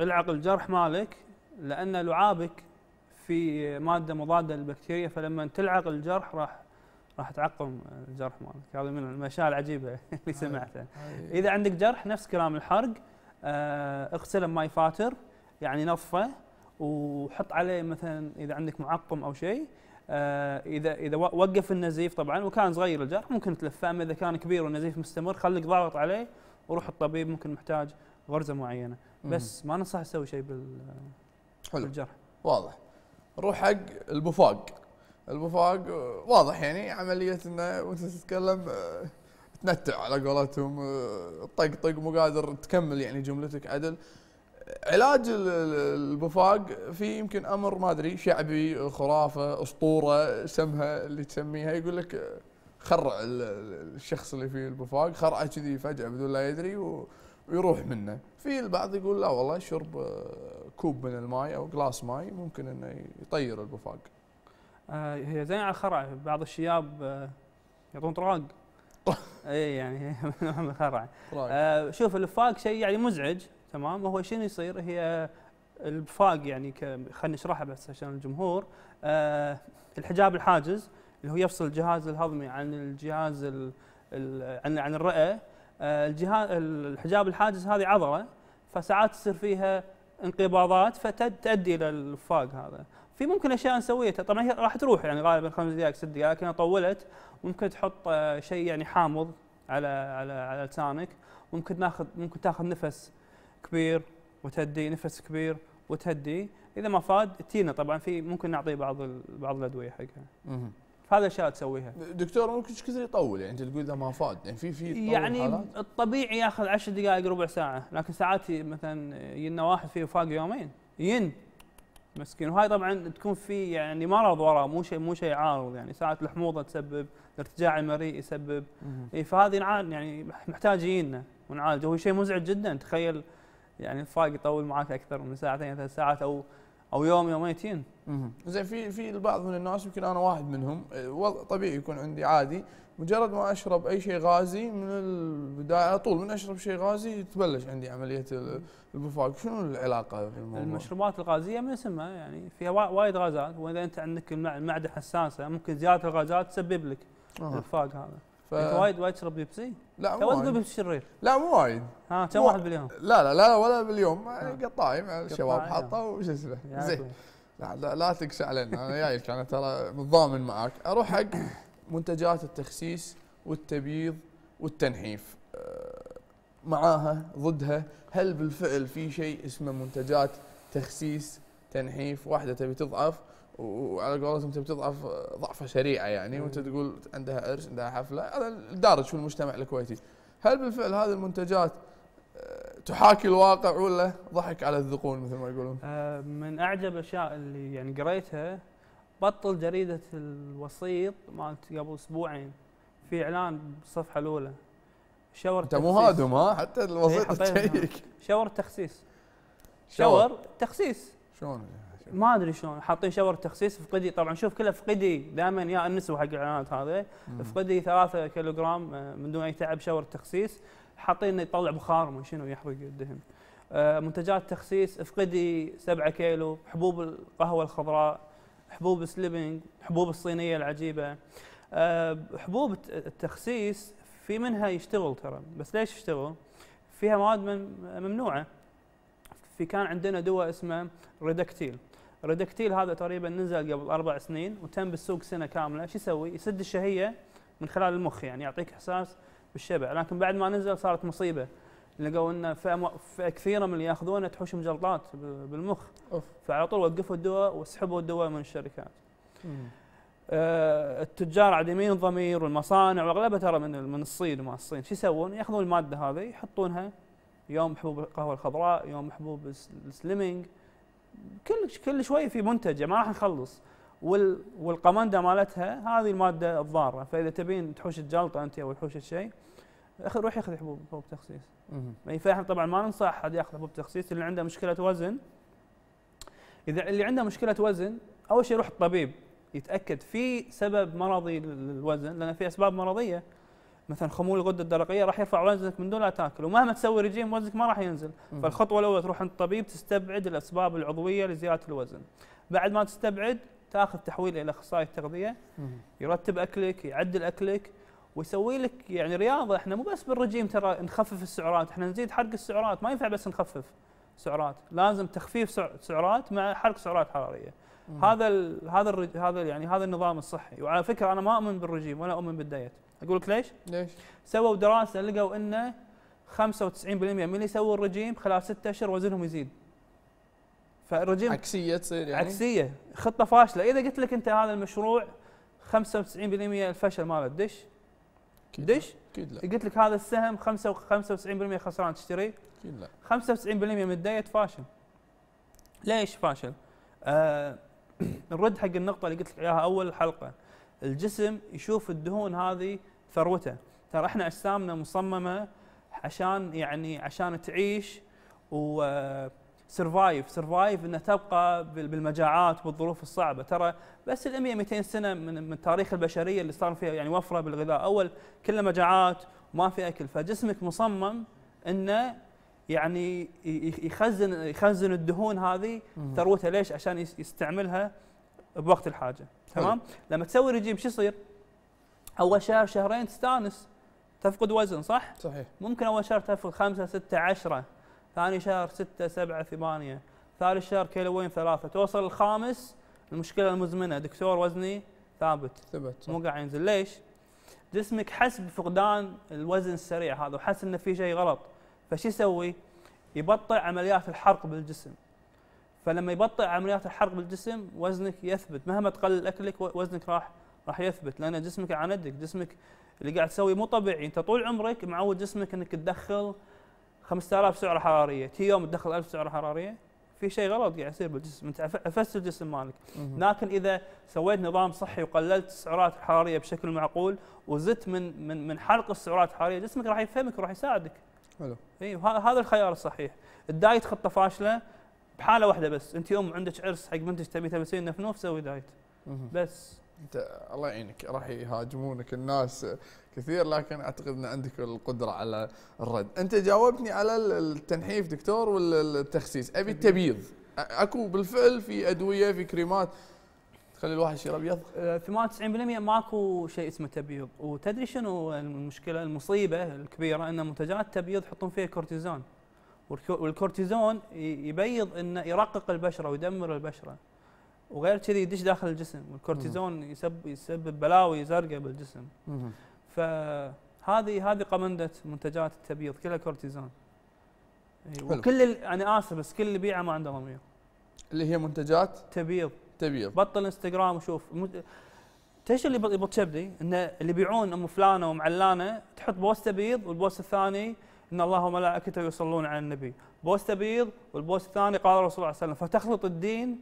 B: العق الجرح مالك لان لعابك في ماده مضاده للبكتيريا فلما تلعق الجرح راح راح تعقم الجرح مالك هذه من الاشياء العجيبه اللي سمعتها اذا عندك جرح نفس كلام الحرق آه، اغسله بماي فاتر يعني نظفه وحط عليه مثلا اذا عندك معقم او شيء آه، اذا اذا وقف النزيف طبعا وكان صغير الجرح ممكن تلفه اما اذا كان كبير والنزيف مستمر خليك ضاغط عليه وروح الطبيب ممكن محتاج غرزه معينه بس ما ننصح تسوي شيء بال
A: حلو بالجرح واضح نروح حق البوفاق الوفاق واضح يعني عمليه انه وانت تتكلم تنتع على قولتهم طق طق مو قادر تكمل يعني جملتك عدل علاج البفاق في يمكن امر ما ادري شعبي خرافه اسطوره سمها اللي تسميها يقول لك خرع الشخص اللي فيه البفاق خرعه كذي فجاه بدون لا يدري ويروح منه في البعض يقول لا والله شرب آه، كوب من الماي او جلاس ماي ممكن انه يطير البفاق
B: آه، هي زين على الخرع بعض الشياب آه، يعطون طراق اي يعني نوع من الخرع آه، شوف الفاق شيء يعني مزعج تمام وهو شنو يصير هي الفاق يعني خلينا نشرحها بس عشان الجمهور الحجاب الحاجز اللي هو يفصل الجهاز الهضمي عن الجهاز الـ الـ عن عن الرئه الجهاز الحجاب الحاجز هذه عضله فساعات تصير فيها انقباضات فتؤدي الى الفاق هذا في ممكن اشياء نسويها طبعا هي راح تروح يعني غالبا خمس دقائق ست دقائق لكنها طولت ممكن تحط آه، شيء يعني حامض على على على لسانك ممكن ناخذ ممكن تاخذ نفس كبير وتهدي نفس كبير وتهدي اذا ما فاد تينا طبعا في ممكن نعطيه بعض بعض الادويه حقها فهذا الاشياء
A: تسويها دكتور ممكن ايش كثر يطول يعني انت تقول اذا ما فاد يعني في في يعني حالات. الطبيعي ياخذ
B: عشر دقائق ربع ساعه لكن ساعات مثلا ينا واحد فيه فاق يومين ين مسكين وهاي طبعا تكون في يعني مرض وراء مو شيء مو شيء عارض يعني ساعات الحموضه تسبب ارتجاع المريء يسبب إيه فهذه يعني محتاجين ونعالجه هو شيء مزعج جدا تخيل يعني الفاق يطول معك اكثر من ساعتين ثلاث ساعات او
A: او يوم يوميتين. زين في في البعض من الناس يمكن انا واحد منهم إيه، طبيعي يكون عندي عادي مجرد ما اشرب اي شيء غازي من البدايه على طول من اشرب شيء غازي تبلش عندي عمليه البفاق شنو العلاقه في الموضوع؟ المشروبات الغازيه
B: من اسمها يعني فيها وايد غازات واذا انت عندك المعده حساسه ممكن زياده الغازات تسبب لك آه. البفاق هذا ف... انت وايد وايد تشرب بيبسي؟ لا مو وايد قبل شرير لا مو
A: وايد ها كم واحد باليوم؟ لا لا لا ولا باليوم يعني قطاي مع الشباب حاطه وش اسمه زين لا لا, تقسى علينا انا جاي انا ترى متضامن معاك اروح حق منتجات التخسيس والتبييض والتنحيف آه، معاها ضدها هل بالفعل في شيء اسمه منتجات تخسيس تنحيف واحده تبي تضعف وعلى قولتهم تبي تضعف آه، ضعفه سريعه يعني وانت تقول عندها عرس عندها حفله هذا الدارج في المجتمع الكويتي هل بالفعل هذه المنتجات آه، تحاكي الواقع ولا ضحك على الذقون مثل ما يقولون؟ من
B: اعجب الاشياء اللي يعني قريتها بطل جريدة الوسيط مالت قبل اسبوعين في اعلان بالصفحة الأولى شاور انت مو هادم ها حتى إيه، الوسيط تشيك شاور تخسيس شاور تخسيس شلون ما ادري شلون حاطين شاور تخسيس فقدي طبعا شوف كله فقدي دائما يا النسوه حق الاعلانات هذه فقدي 3 كيلوغرام آه، من دون اي تعب شاور تخسيس حاطين انه يطلع بخار ما شنو يحرق الدهن آه، منتجات تخسيس افقدي 7 كيلو حبوب القهوه الخضراء حبوب سليبنج حبوب الصينيه العجيبه آه، حبوب التخسيس في منها يشتغل ترى بس ليش يشتغل فيها مواد ممنوعه في كان عندنا دواء اسمه ريدكتيل ريدكتيل هذا تقريبا نزل قبل اربع سنين وتم بالسوق سنه كامله شو يسوي يسد الشهيه من خلال المخ يعني يعطيك احساس بالشبع لكن بعد ما نزل صارت مصيبه لقوا ان فئه كثيره من اللي ياخذونه تحوشهم جلطات بالمخ أوف. فعلى طول وقفوا الدواء وسحبوا الدواء من الشركات. آه التجار عديمين الضمير والمصانع واغلبها ترى من من الصين وما الصين شو يسوون؟ ياخذون الماده هذه يحطونها يوم حبوب القهوه الخضراء، يوم حبوب السليمنج كل كل شوي في منتج يعني ما راح نخلص وال والقمنده مالتها هذه الماده الضاره فاذا تبين تحوش الجلطه انت او تحوش الشيء اخي روح ياخذ حبوب حبوب تخسيس ما يفهم يعني طبعا ما ننصح حد ياخذ حبوب تخسيس اللي عنده مشكله وزن اذا اللي عنده مشكله وزن اول شيء يروح الطبيب يتاكد في سبب مرضي للوزن لان في اسباب مرضيه مثلا خمول الغده الدرقيه راح يرفع وزنك من دون لا تاكل ومهما تسوي رجيم وزنك ما راح ينزل فالخطوه الاولى تروح عند الطبيب تستبعد الاسباب العضويه لزياده الوزن بعد ما تستبعد تاخذ تحويل الى اخصائي التغذيه يرتب اكلك يعدل اكلك ويسوي لك يعني رياضه احنا مو بس بالرجيم ترى نخفف السعرات احنا نزيد حرق السعرات ما ينفع بس نخفف سعرات لازم تخفيف سعرات مع حرق سعرات حراريه هذا هذا هذا يعني هذا النظام الصحي وعلى فكره انا ما اؤمن بالرجيم ولا اؤمن بالدايت اقول لك ليش ليش سووا دراسه لقوا انه 95% من اللي يسووا الرجيم خلال 6 اشهر وزنهم يزيد فالرجيم عكسيه تصير يعني عكسيه خطه فاشله اذا قلت لك انت هذا المشروع 95% الفشل ماله تدش دش اكيد لا قلت لك هذا السهم 95% خسران تشتري؟ اكيد لا 95% من الدايت فاشل ليش فاشل؟ آه نرد حق النقطه اللي قلت لك اياها اول الحلقه الجسم يشوف الدهون هذه ثروته ترى احنا اجسامنا مصممه عشان يعني عشان تعيش و آه، سرفايف سرفايف انها تبقى بالمجاعات والظروف الصعبه ترى بس ال 100 200 سنه من, من تاريخ البشريه اللي صار فيها يعني وفره بالغذاء اول كلها مجاعات وما في اكل فجسمك مصمم انه يعني يخزن يخزن الدهون هذه ثروته ليش عشان يستعملها بوقت الحاجه تمام لما تسوي رجيم شو يصير اول شهر شهرين تستانس تفقد وزن صح صحيح ممكن اول شهر تفقد 5 6 10 ثاني شهر ستة سبعة ثمانية ثالث شهر كيلوين ثلاثة توصل الخامس المشكلة المزمنة دكتور وزني ثابت ثبت مو قاعد ينزل ليش؟ جسمك حس بفقدان الوزن السريع هذا وحس انه في شيء غلط فشو يسوي؟ يبطئ عمليات الحرق بالجسم فلما يبطئ عمليات الحرق بالجسم وزنك يثبت مهما تقلل اكلك وزنك راح راح يثبت لان جسمك عندك جسمك اللي قاعد تسويه مو طبيعي انت طول عمرك معود جسمك انك تدخل 5000 سعره حراريه تي يوم تدخل 1000 سعره حراريه في شيء غلط قاعد يصير بالجسم انت افست الجسم مالك لكن اذا سويت نظام صحي وقللت السعرات الحراريه بشكل معقول وزدت من من من حرق السعرات الحراريه جسمك راح يفهمك وراح يساعدك حلو اي هذا الخيار الصحيح الدايت خطه فاشله بحاله واحده بس انت يوم عندك
A: عرس حق منتج تبي تمسين نفنوف سوي دايت بس انت الله يعينك راح يهاجمونك الناس كثير لكن اعتقد ان عندك القدره على الرد انت جاوبتني على التنحيف دكتور والتخسيس ابي التبييض اكو بالفعل في ادويه في كريمات تخلي الواحد يصير ابيض 98% ماكو شيء
B: اسمه تبييض وتدري شنو المشكله المصيبه الكبيره ان منتجات التبييض يحطون فيها كورتيزون والكورتيزون يبيض انه يرقق البشره ويدمر البشره وغير كذي يدش داخل الجسم والكورتيزون يسبب يسبب بلاوي زرقاء بالجسم فهذه هذه قمنده منتجات التبييض كلها كورتيزون إيه، وكل انا يعني اسف بس كل اللي يبيعها ما عنده ضمير اللي هي منتجات تبييض تبييض بطل انستغرام وشوف ايش اللي يبط شبدي؟ انه اللي يبيعون ام فلانه ومعلانه تحط بوست بيض والبوست الثاني ان الله وملائكته يصلون على النبي، بوست بيض والبوست الثاني قال الرسول صلى الله عليه وسلم، فتخلط الدين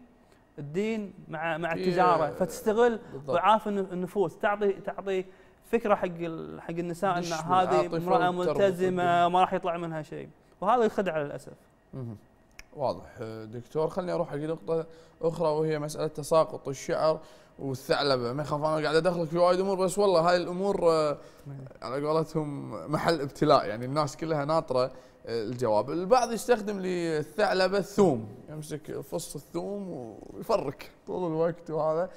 B: الدين مع مع إيه، التجاره فتستغل ضعاف النفوس تعطي تعطي فكره حق حق النساء ان هذه امراه ملتزمه ما راح يطلع منها
A: شيء وهذا الخدعه للاسف واضح دكتور خليني اروح حق نقطه اخرى وهي مساله تساقط الشعر والثعلبه ما يخاف انا قاعد ادخلك في وايد امور بس والله هاي الامور آه، على قولتهم محل ابتلاء يعني الناس كلها ناطره آه، الجواب البعض يستخدم للثعلبه الثوم يمسك فص الثوم ويفرك طول الوقت وهذا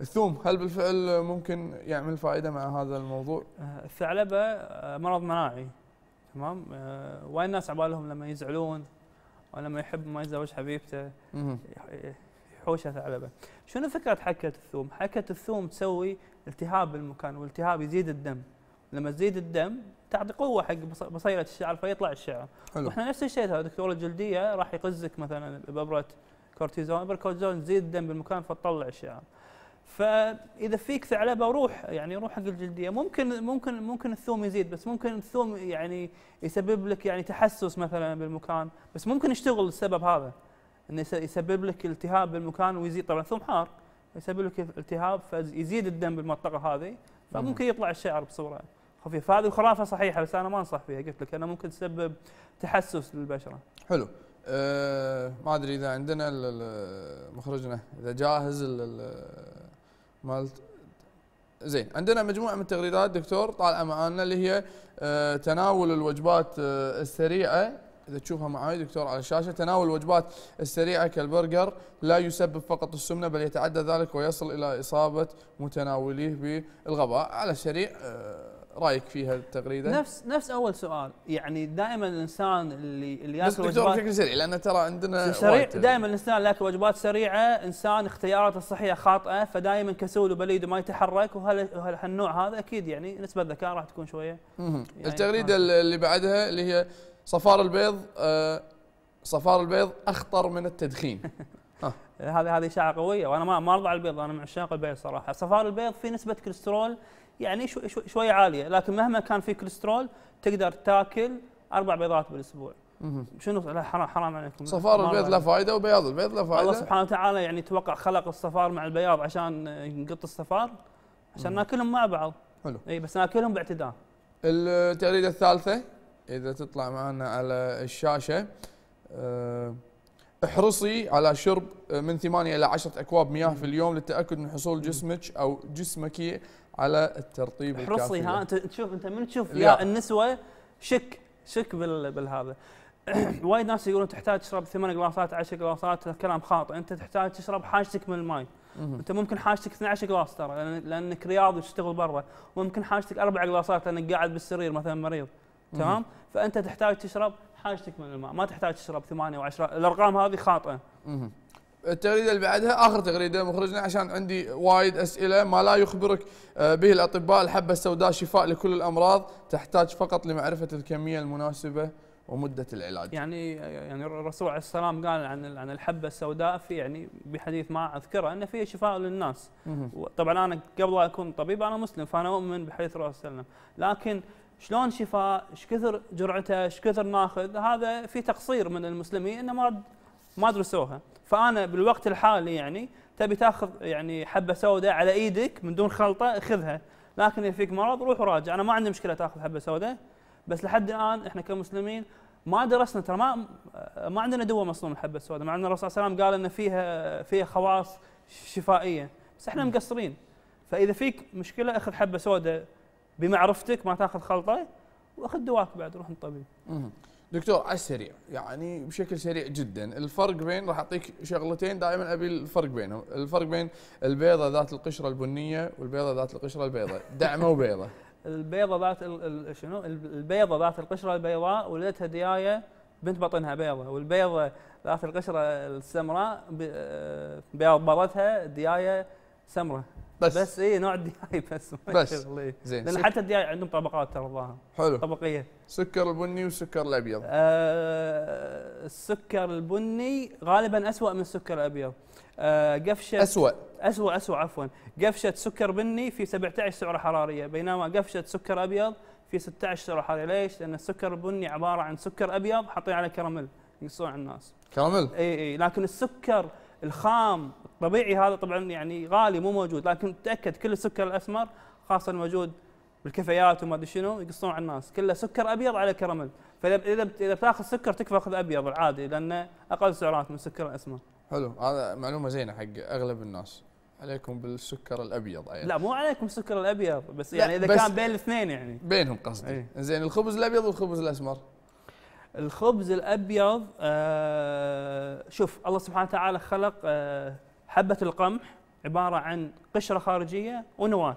A: الثوم هل بالفعل ممكن يعمل فائده مع هذا الموضوع؟ آه، الثعلبه آه، مرض مناعي تمام آه،
B: وايد ناس عبالهم لما يزعلون او لما يحب ما يتزوج حبيبته يحوشها ثعلبه. شنو فكره حكه الثوم؟ حكه الثوم تسوي التهاب بالمكان والتهاب يزيد الدم. لما تزيد الدم تعطي قوه حق بصيره الشعر فيطلع الشعر. حلو. واحنا نفس الشيء دكتور الجلديه راح يقزك مثلا بابره كورتيزون، ابره كورتيزون تزيد الدم بالمكان فتطلع الشعر. فاذا فيك ثعلبه روح يعني روح حق الجلديه ممكن ممكن ممكن الثوم يزيد بس ممكن الثوم يعني يسبب لك يعني تحسس مثلا بالمكان بس ممكن يشتغل السبب هذا انه يسبب لك التهاب بالمكان ويزيد طبعا الثوم حار يسبب لك التهاب فيزيد الدم بالمنطقه هذه فممكن يطلع الشعر بصوره خفيفه فهذه الخرافه صحيحه بس انا ما انصح فيها قلت لك انا ممكن تسبب تحسس للبشره.
A: حلو. أه ما ادري اذا عندنا مخرجنا اذا جاهز مالت زين عندنا مجموعه من التغريدات دكتور طالعه معانا اللي هي آه، تناول الوجبات آه، السريعه اذا تشوفها معاي دكتور على الشاشه تناول الوجبات السريعه كالبرجر لا يسبب فقط السمنه بل يتعدى ذلك ويصل الى اصابه متناوليه بالغباء على السريع آه رايك فيها التغريده؟ نفس نفس اول سؤال يعني دائما
B: الانسان اللي اللي ياكل وجبات بشكل سريع لان ترى عندنا سريع دائما الانسان اللي ياكل وجبات سريعه انسان اختياراته الصحيه خاطئه فدائما كسول وبليد وما يتحرك وهالنوع هذا اكيد يعني نسبه الذكاء راح تكون شويه
A: يعني التغريده اللي بعدها اللي هي صفار البيض آه صفار البيض اخطر من التدخين
B: هذه هذه اشاعه قويه وانا ما ارضى على البيض انا من عشاق البيض صراحه صفار البيض في نسبه كوليسترول يعني شوي شو شوي عاليه لكن مهما كان في كوليسترول تقدر تاكل اربع بيضات بالاسبوع شنو لا حرام حرام عليكم صفار البيض له فائده
A: وبياض البيض له فائده الله سبحانه
B: وتعالى يعني توقع خلق الصفار مع البياض عشان ينقط الصفار عشان مم. ناكلهم مع
A: بعض حلو اي بس ناكلهم باعتدال التغريده الثالثه اذا تطلع معنا على الشاشه آه، احرصي على شرب من 8 الى 10 اكواب مياه في اليوم للتاكد من حصول جسمك او جسمك على الترطيب الكافي ها انت
B: تشوف انت من تشوف يا
A: النسوه شك شك
B: بالهذا وايد ناس يقولون تحتاج تشرب ثمان جلاسات 10 جلاسات كلام خاطئ انت تحتاج تشرب حاجتك من الماي انت ممكن حاجتك 12 جلاس ترى لانك رياضي وتشتغل برا ممكن حاجتك اربع جلاسات لانك قاعد بالسرير مثلا مريض تمام فانت تحتاج
A: تشرب حاجتك من الماء ما تحتاج تشرب ثمانيه وعشرة الارقام هذه خاطئه التغريده اللي بعدها اخر تغريده مخرجنا عشان عندي وايد اسئله ما لا يخبرك آه، به الاطباء الحبه السوداء شفاء لكل الامراض تحتاج فقط لمعرفه الكميه المناسبه ومده العلاج.
B: يعني يعني الرسول عليه السلام قال عن عن الحبه السوداء في يعني بحديث ما اذكره انه فيها شفاء للناس. طبعا انا قبل لا اكون طبيب انا مسلم فانا اؤمن بحديث الرسول صلى الله عليه وسلم، لكن شلون شفاء؟ ايش كثر جرعته؟ ايش كثر ناخذ؟ هذا في تقصير من المسلمين انه ما ما درسوها فانا بالوقت الحالي يعني تبي تاخذ يعني حبه سوداء على ايدك من دون خلطه خذها لكن اذا فيك مرض روح وراجع انا ما عندي مشكله تاخذ حبه سوداء بس لحد الان احنا كمسلمين ما درسنا ترى ما ما عندنا دواء مصنوع من الحبه السوداء مع ان الرسول صلى الله عليه وسلم قال ان فيها فيها خواص شفائيه بس احنا مقصرين فاذا فيك مشكله اخذ حبه
A: سوداء بمعرفتك ما تاخذ خلطه واخذ دواك بعد روح للطبيب. دكتور على السريع يعني بشكل سريع جدا الفرق بين راح اعطيك شغلتين دائما ابي الفرق بينهم الفرق بين البيضه ذات القشره البنيه والبيضه ذات القشره البيضاء دعمه وبيضه
B: البيضه ذات شنو البيضه ذات القشره البيضاء ولدتها ديايه بنت بطنها بيضه والبيضه ذات القشره السمراء آه، بيض ديايه سمراء بس بس اي نوع الدياي بس بس زين لان حتى الدياي عندهم طبقات ترى الظاهر حلو طبقيه سكر البني والسكر الابيض آه السكر البني غالبا اسوء من السكر الابيض آه قفشه اسوء اسوء اسوء عفوا قفشه سكر بني في 17 سعره حراريه بينما قفشه سكر ابيض في 16 سعره حراريه ليش؟ لان السكر البني عباره عن سكر ابيض حاطين عليه كراميل يقصون على الناس كراميل اي اي لكن السكر الخام الطبيعي هذا طبعا يعني غالي مو موجود لكن تاكد كل السكر الاسمر خاصه الموجود بالكافيات وما ادري شنو يقصون على الناس كله سكر ابيض على كراميل فاذا اذا بتاخذ سكر تكفى خذ ابيض العادي لانه اقل سعرات من السكر الاسمر حلو هذا
A: معلومه زينه حق اغلب الناس عليكم بالسكر الابيض أيضا. لا مو عليكم السكر الابيض بس يعني اذا بس كان بين الاثنين يعني بينهم قصدي ايه. زين الخبز الابيض والخبز الاسمر
B: الخبز الابيض آه، شوف الله سبحانه وتعالى خلق آه، حبه القمح عباره عن قشره خارجيه ونواه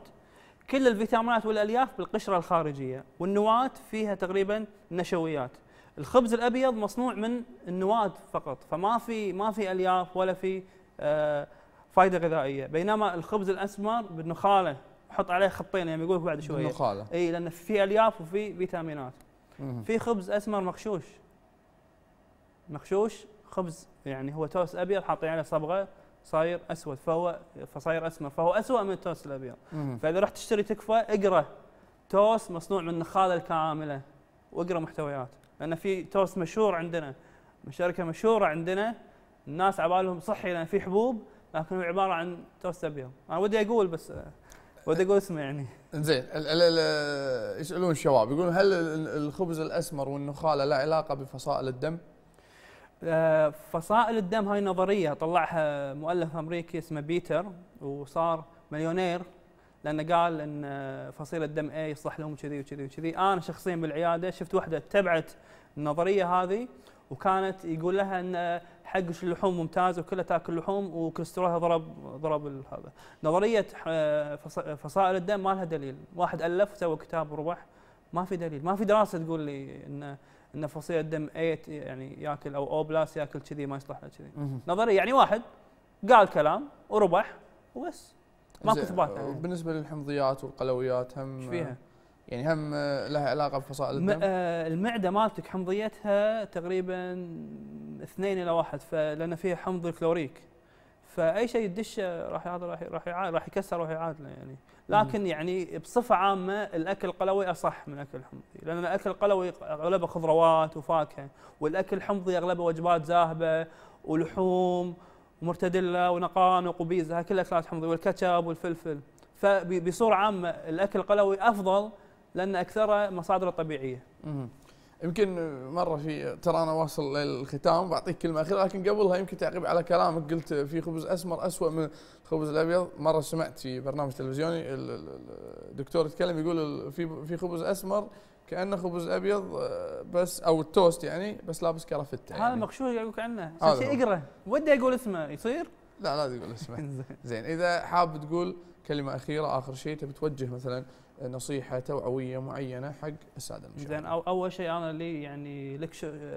B: كل الفيتامينات والالياف بالقشره الخارجيه والنواه فيها تقريبا نشويات الخبز الابيض مصنوع من النواه فقط فما في ما في الياف ولا في آه، فائده غذائيه بينما الخبز الاسمر بالنخاله حط عليه خطين يعني يقول بعد شويه بالنخاله اي لان في الياف وفي فيتامينات في خبز اسمر مغشوش مغشوش خبز يعني هو توست ابيض حاطين عليه صبغه صاير اسود فهو فصاير اسمر فهو اسوء من التوست الابيض فاذا رحت تشتري تكفى اقرا توست مصنوع من النخاله الكامله واقرا محتويات لان في توست مشهور عندنا شركه مشهوره عندنا الناس على بالهم صحي لان في
A: حبوب لكن هو عباره عن توست ابيض انا ودي اقول بس ودي اقول اسمه يعني زين يسالون الشباب يقولون هل الخبز الاسمر والنخاله لا علاقه بفصائل الدم؟ آه، فصائل الدم هاي نظريه طلعها
B: مؤلف امريكي اسمه بيتر وصار مليونير لانه قال ان فصيل الدم اي يصلح لهم كذي وكذي وكذي انا شخصيا بالعياده شفت وحده اتبعت النظريه هذه وكانت يقول لها ان حقش اللحوم ممتاز وكلها تاكل لحوم وكوليسترولها ضرب ضرب هذا نظريه آه، فصائل الدم ما لها دليل واحد الف وسوى كتاب وربح ما في دليل ما في دراسه تقول لي ان ان فصيل الدم ايت يعني ياكل او او بلاس ياكل كذي ما يصلح له كذي نظريه يعني واحد
A: قال كلام وربح وبس ماكو اثبات يعني. بالنسبه للحمضيات والقلويات هم ايش فيها؟ يعني هم لها علاقه بفصائل الدم؟ آه، المعده مالتك
B: حمضيتها تقريبا 2 الى 1 فلان فيها حمض كلوريك فاي شيء يدش راح راح راح راح يكسر راح يعادله يعني لكن يعني بصفه عامه الاكل القلوي اصح من الاكل الحمضي لان الاكل القلوي اغلبه خضروات وفاكهه والاكل الحمضي اغلبه وجبات زاهبه ولحوم ومرتدله ونقان وقبيز هاي كلها اكلات حمضيه والكاتشب والفلفل فبصوره عامه الاكل
A: القلوي افضل لان اكثرها مصادر طبيعيه. يمكن مره في ترى انا واصل للختام بعطيك كلمه اخيره لكن قبلها يمكن تعقيب على كلامك قلت في خبز اسمر اسوء من الخبز الابيض مره سمعت في برنامج تلفزيوني الدكتور يتكلم يقول في في خبز اسمر كانه خبز ابيض آه، بس او التوست يعني بس لابس كرافته يعني. هذا مقشوش يقول لك عنه عشان اقرا ودي اقول اسمه يصير؟ لا لا تقول اسمه زين اذا حاب تقول كلمه اخيره اخر شيء تبي توجه مثلا نصيحه توعويه معينه حق الساده المشاهدين.
B: زين أو اول شيء انا لي يعني لك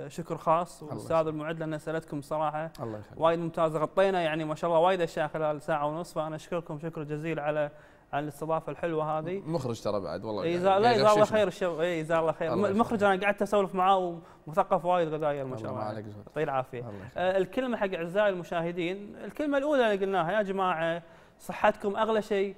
B: شكر خاص والاستاذ المعد لان اسئلتكم صراحه الله يخليك وايد ممتازه غطينا يعني ما شاء الله وايد اشياء خلال ساعه ونص فانا اشكركم شكر جزيل على على الاستضافه الحلوه هذه مخرج ترى بعد والله يعني لا جزاه الله خير الشو... اي جزاه الله خير المخرج انا قعدت اسولف معاه ومثقف وايد غذائي ما شاء الله الله يعطيه العافيه آه الكلمه حق اعزائي المشاهدين الكلمه الاولى اللي قلناها يا جماعه صحتكم اغلى شيء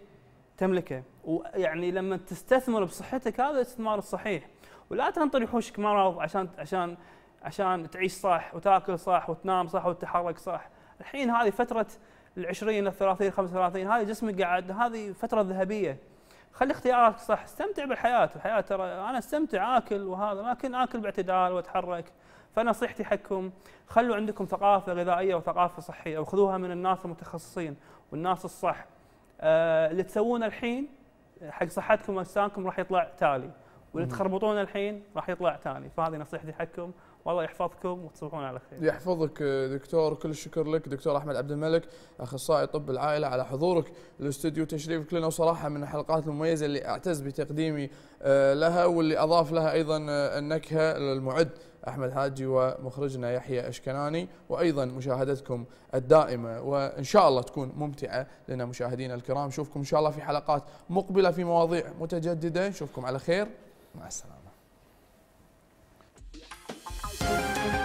B: تملكه ويعني لما تستثمر بصحتك هذا الاستثمار الصحيح ولا تنطر يحوشك مرض عشان عشان عشان تعيش صح وتاكل صح وتنام صح وتتحرك صح الحين هذه فتره ال20 الثلاثين 30 35 هذه جسمك قاعد هذه فترة ذهبية خلي اختياراتك صح استمتع بالحياة الحياة ترى أنا استمتع آكل وهذا لكن آكل باعتدال وأتحرك فنصيحتي حقكم خلوا عندكم ثقافة غذائية وثقافة صحية وخذوها من الناس المتخصصين والناس الصح آه، اللي تسوونه الحين حق صحتكم واجسامكم راح يطلع تالي واللي تخربطونه الحين راح يطلع تالي فهذه نصيحتي حقكم
A: والله يحفظكم وتصبحون على خير. يحفظك آه، دكتور كل الشكر لك دكتور احمد عبد الملك اخصائي طب العائله على حضورك الاستوديو تشريفك لنا وصراحه من الحلقات المميزه اللي اعتز بتقديمي آه، لها واللي اضاف لها ايضا النكهه المعد أحمد حاجي ومخرجنا يحيى أشكناني وأيضا مشاهدتكم الدائمة وإن شاء الله تكون ممتعة لنا مشاهدينا الكرام نشوفكم إن شاء الله في حلقات مقبلة في مواضيع متجددة نشوفكم على خير مع السلامة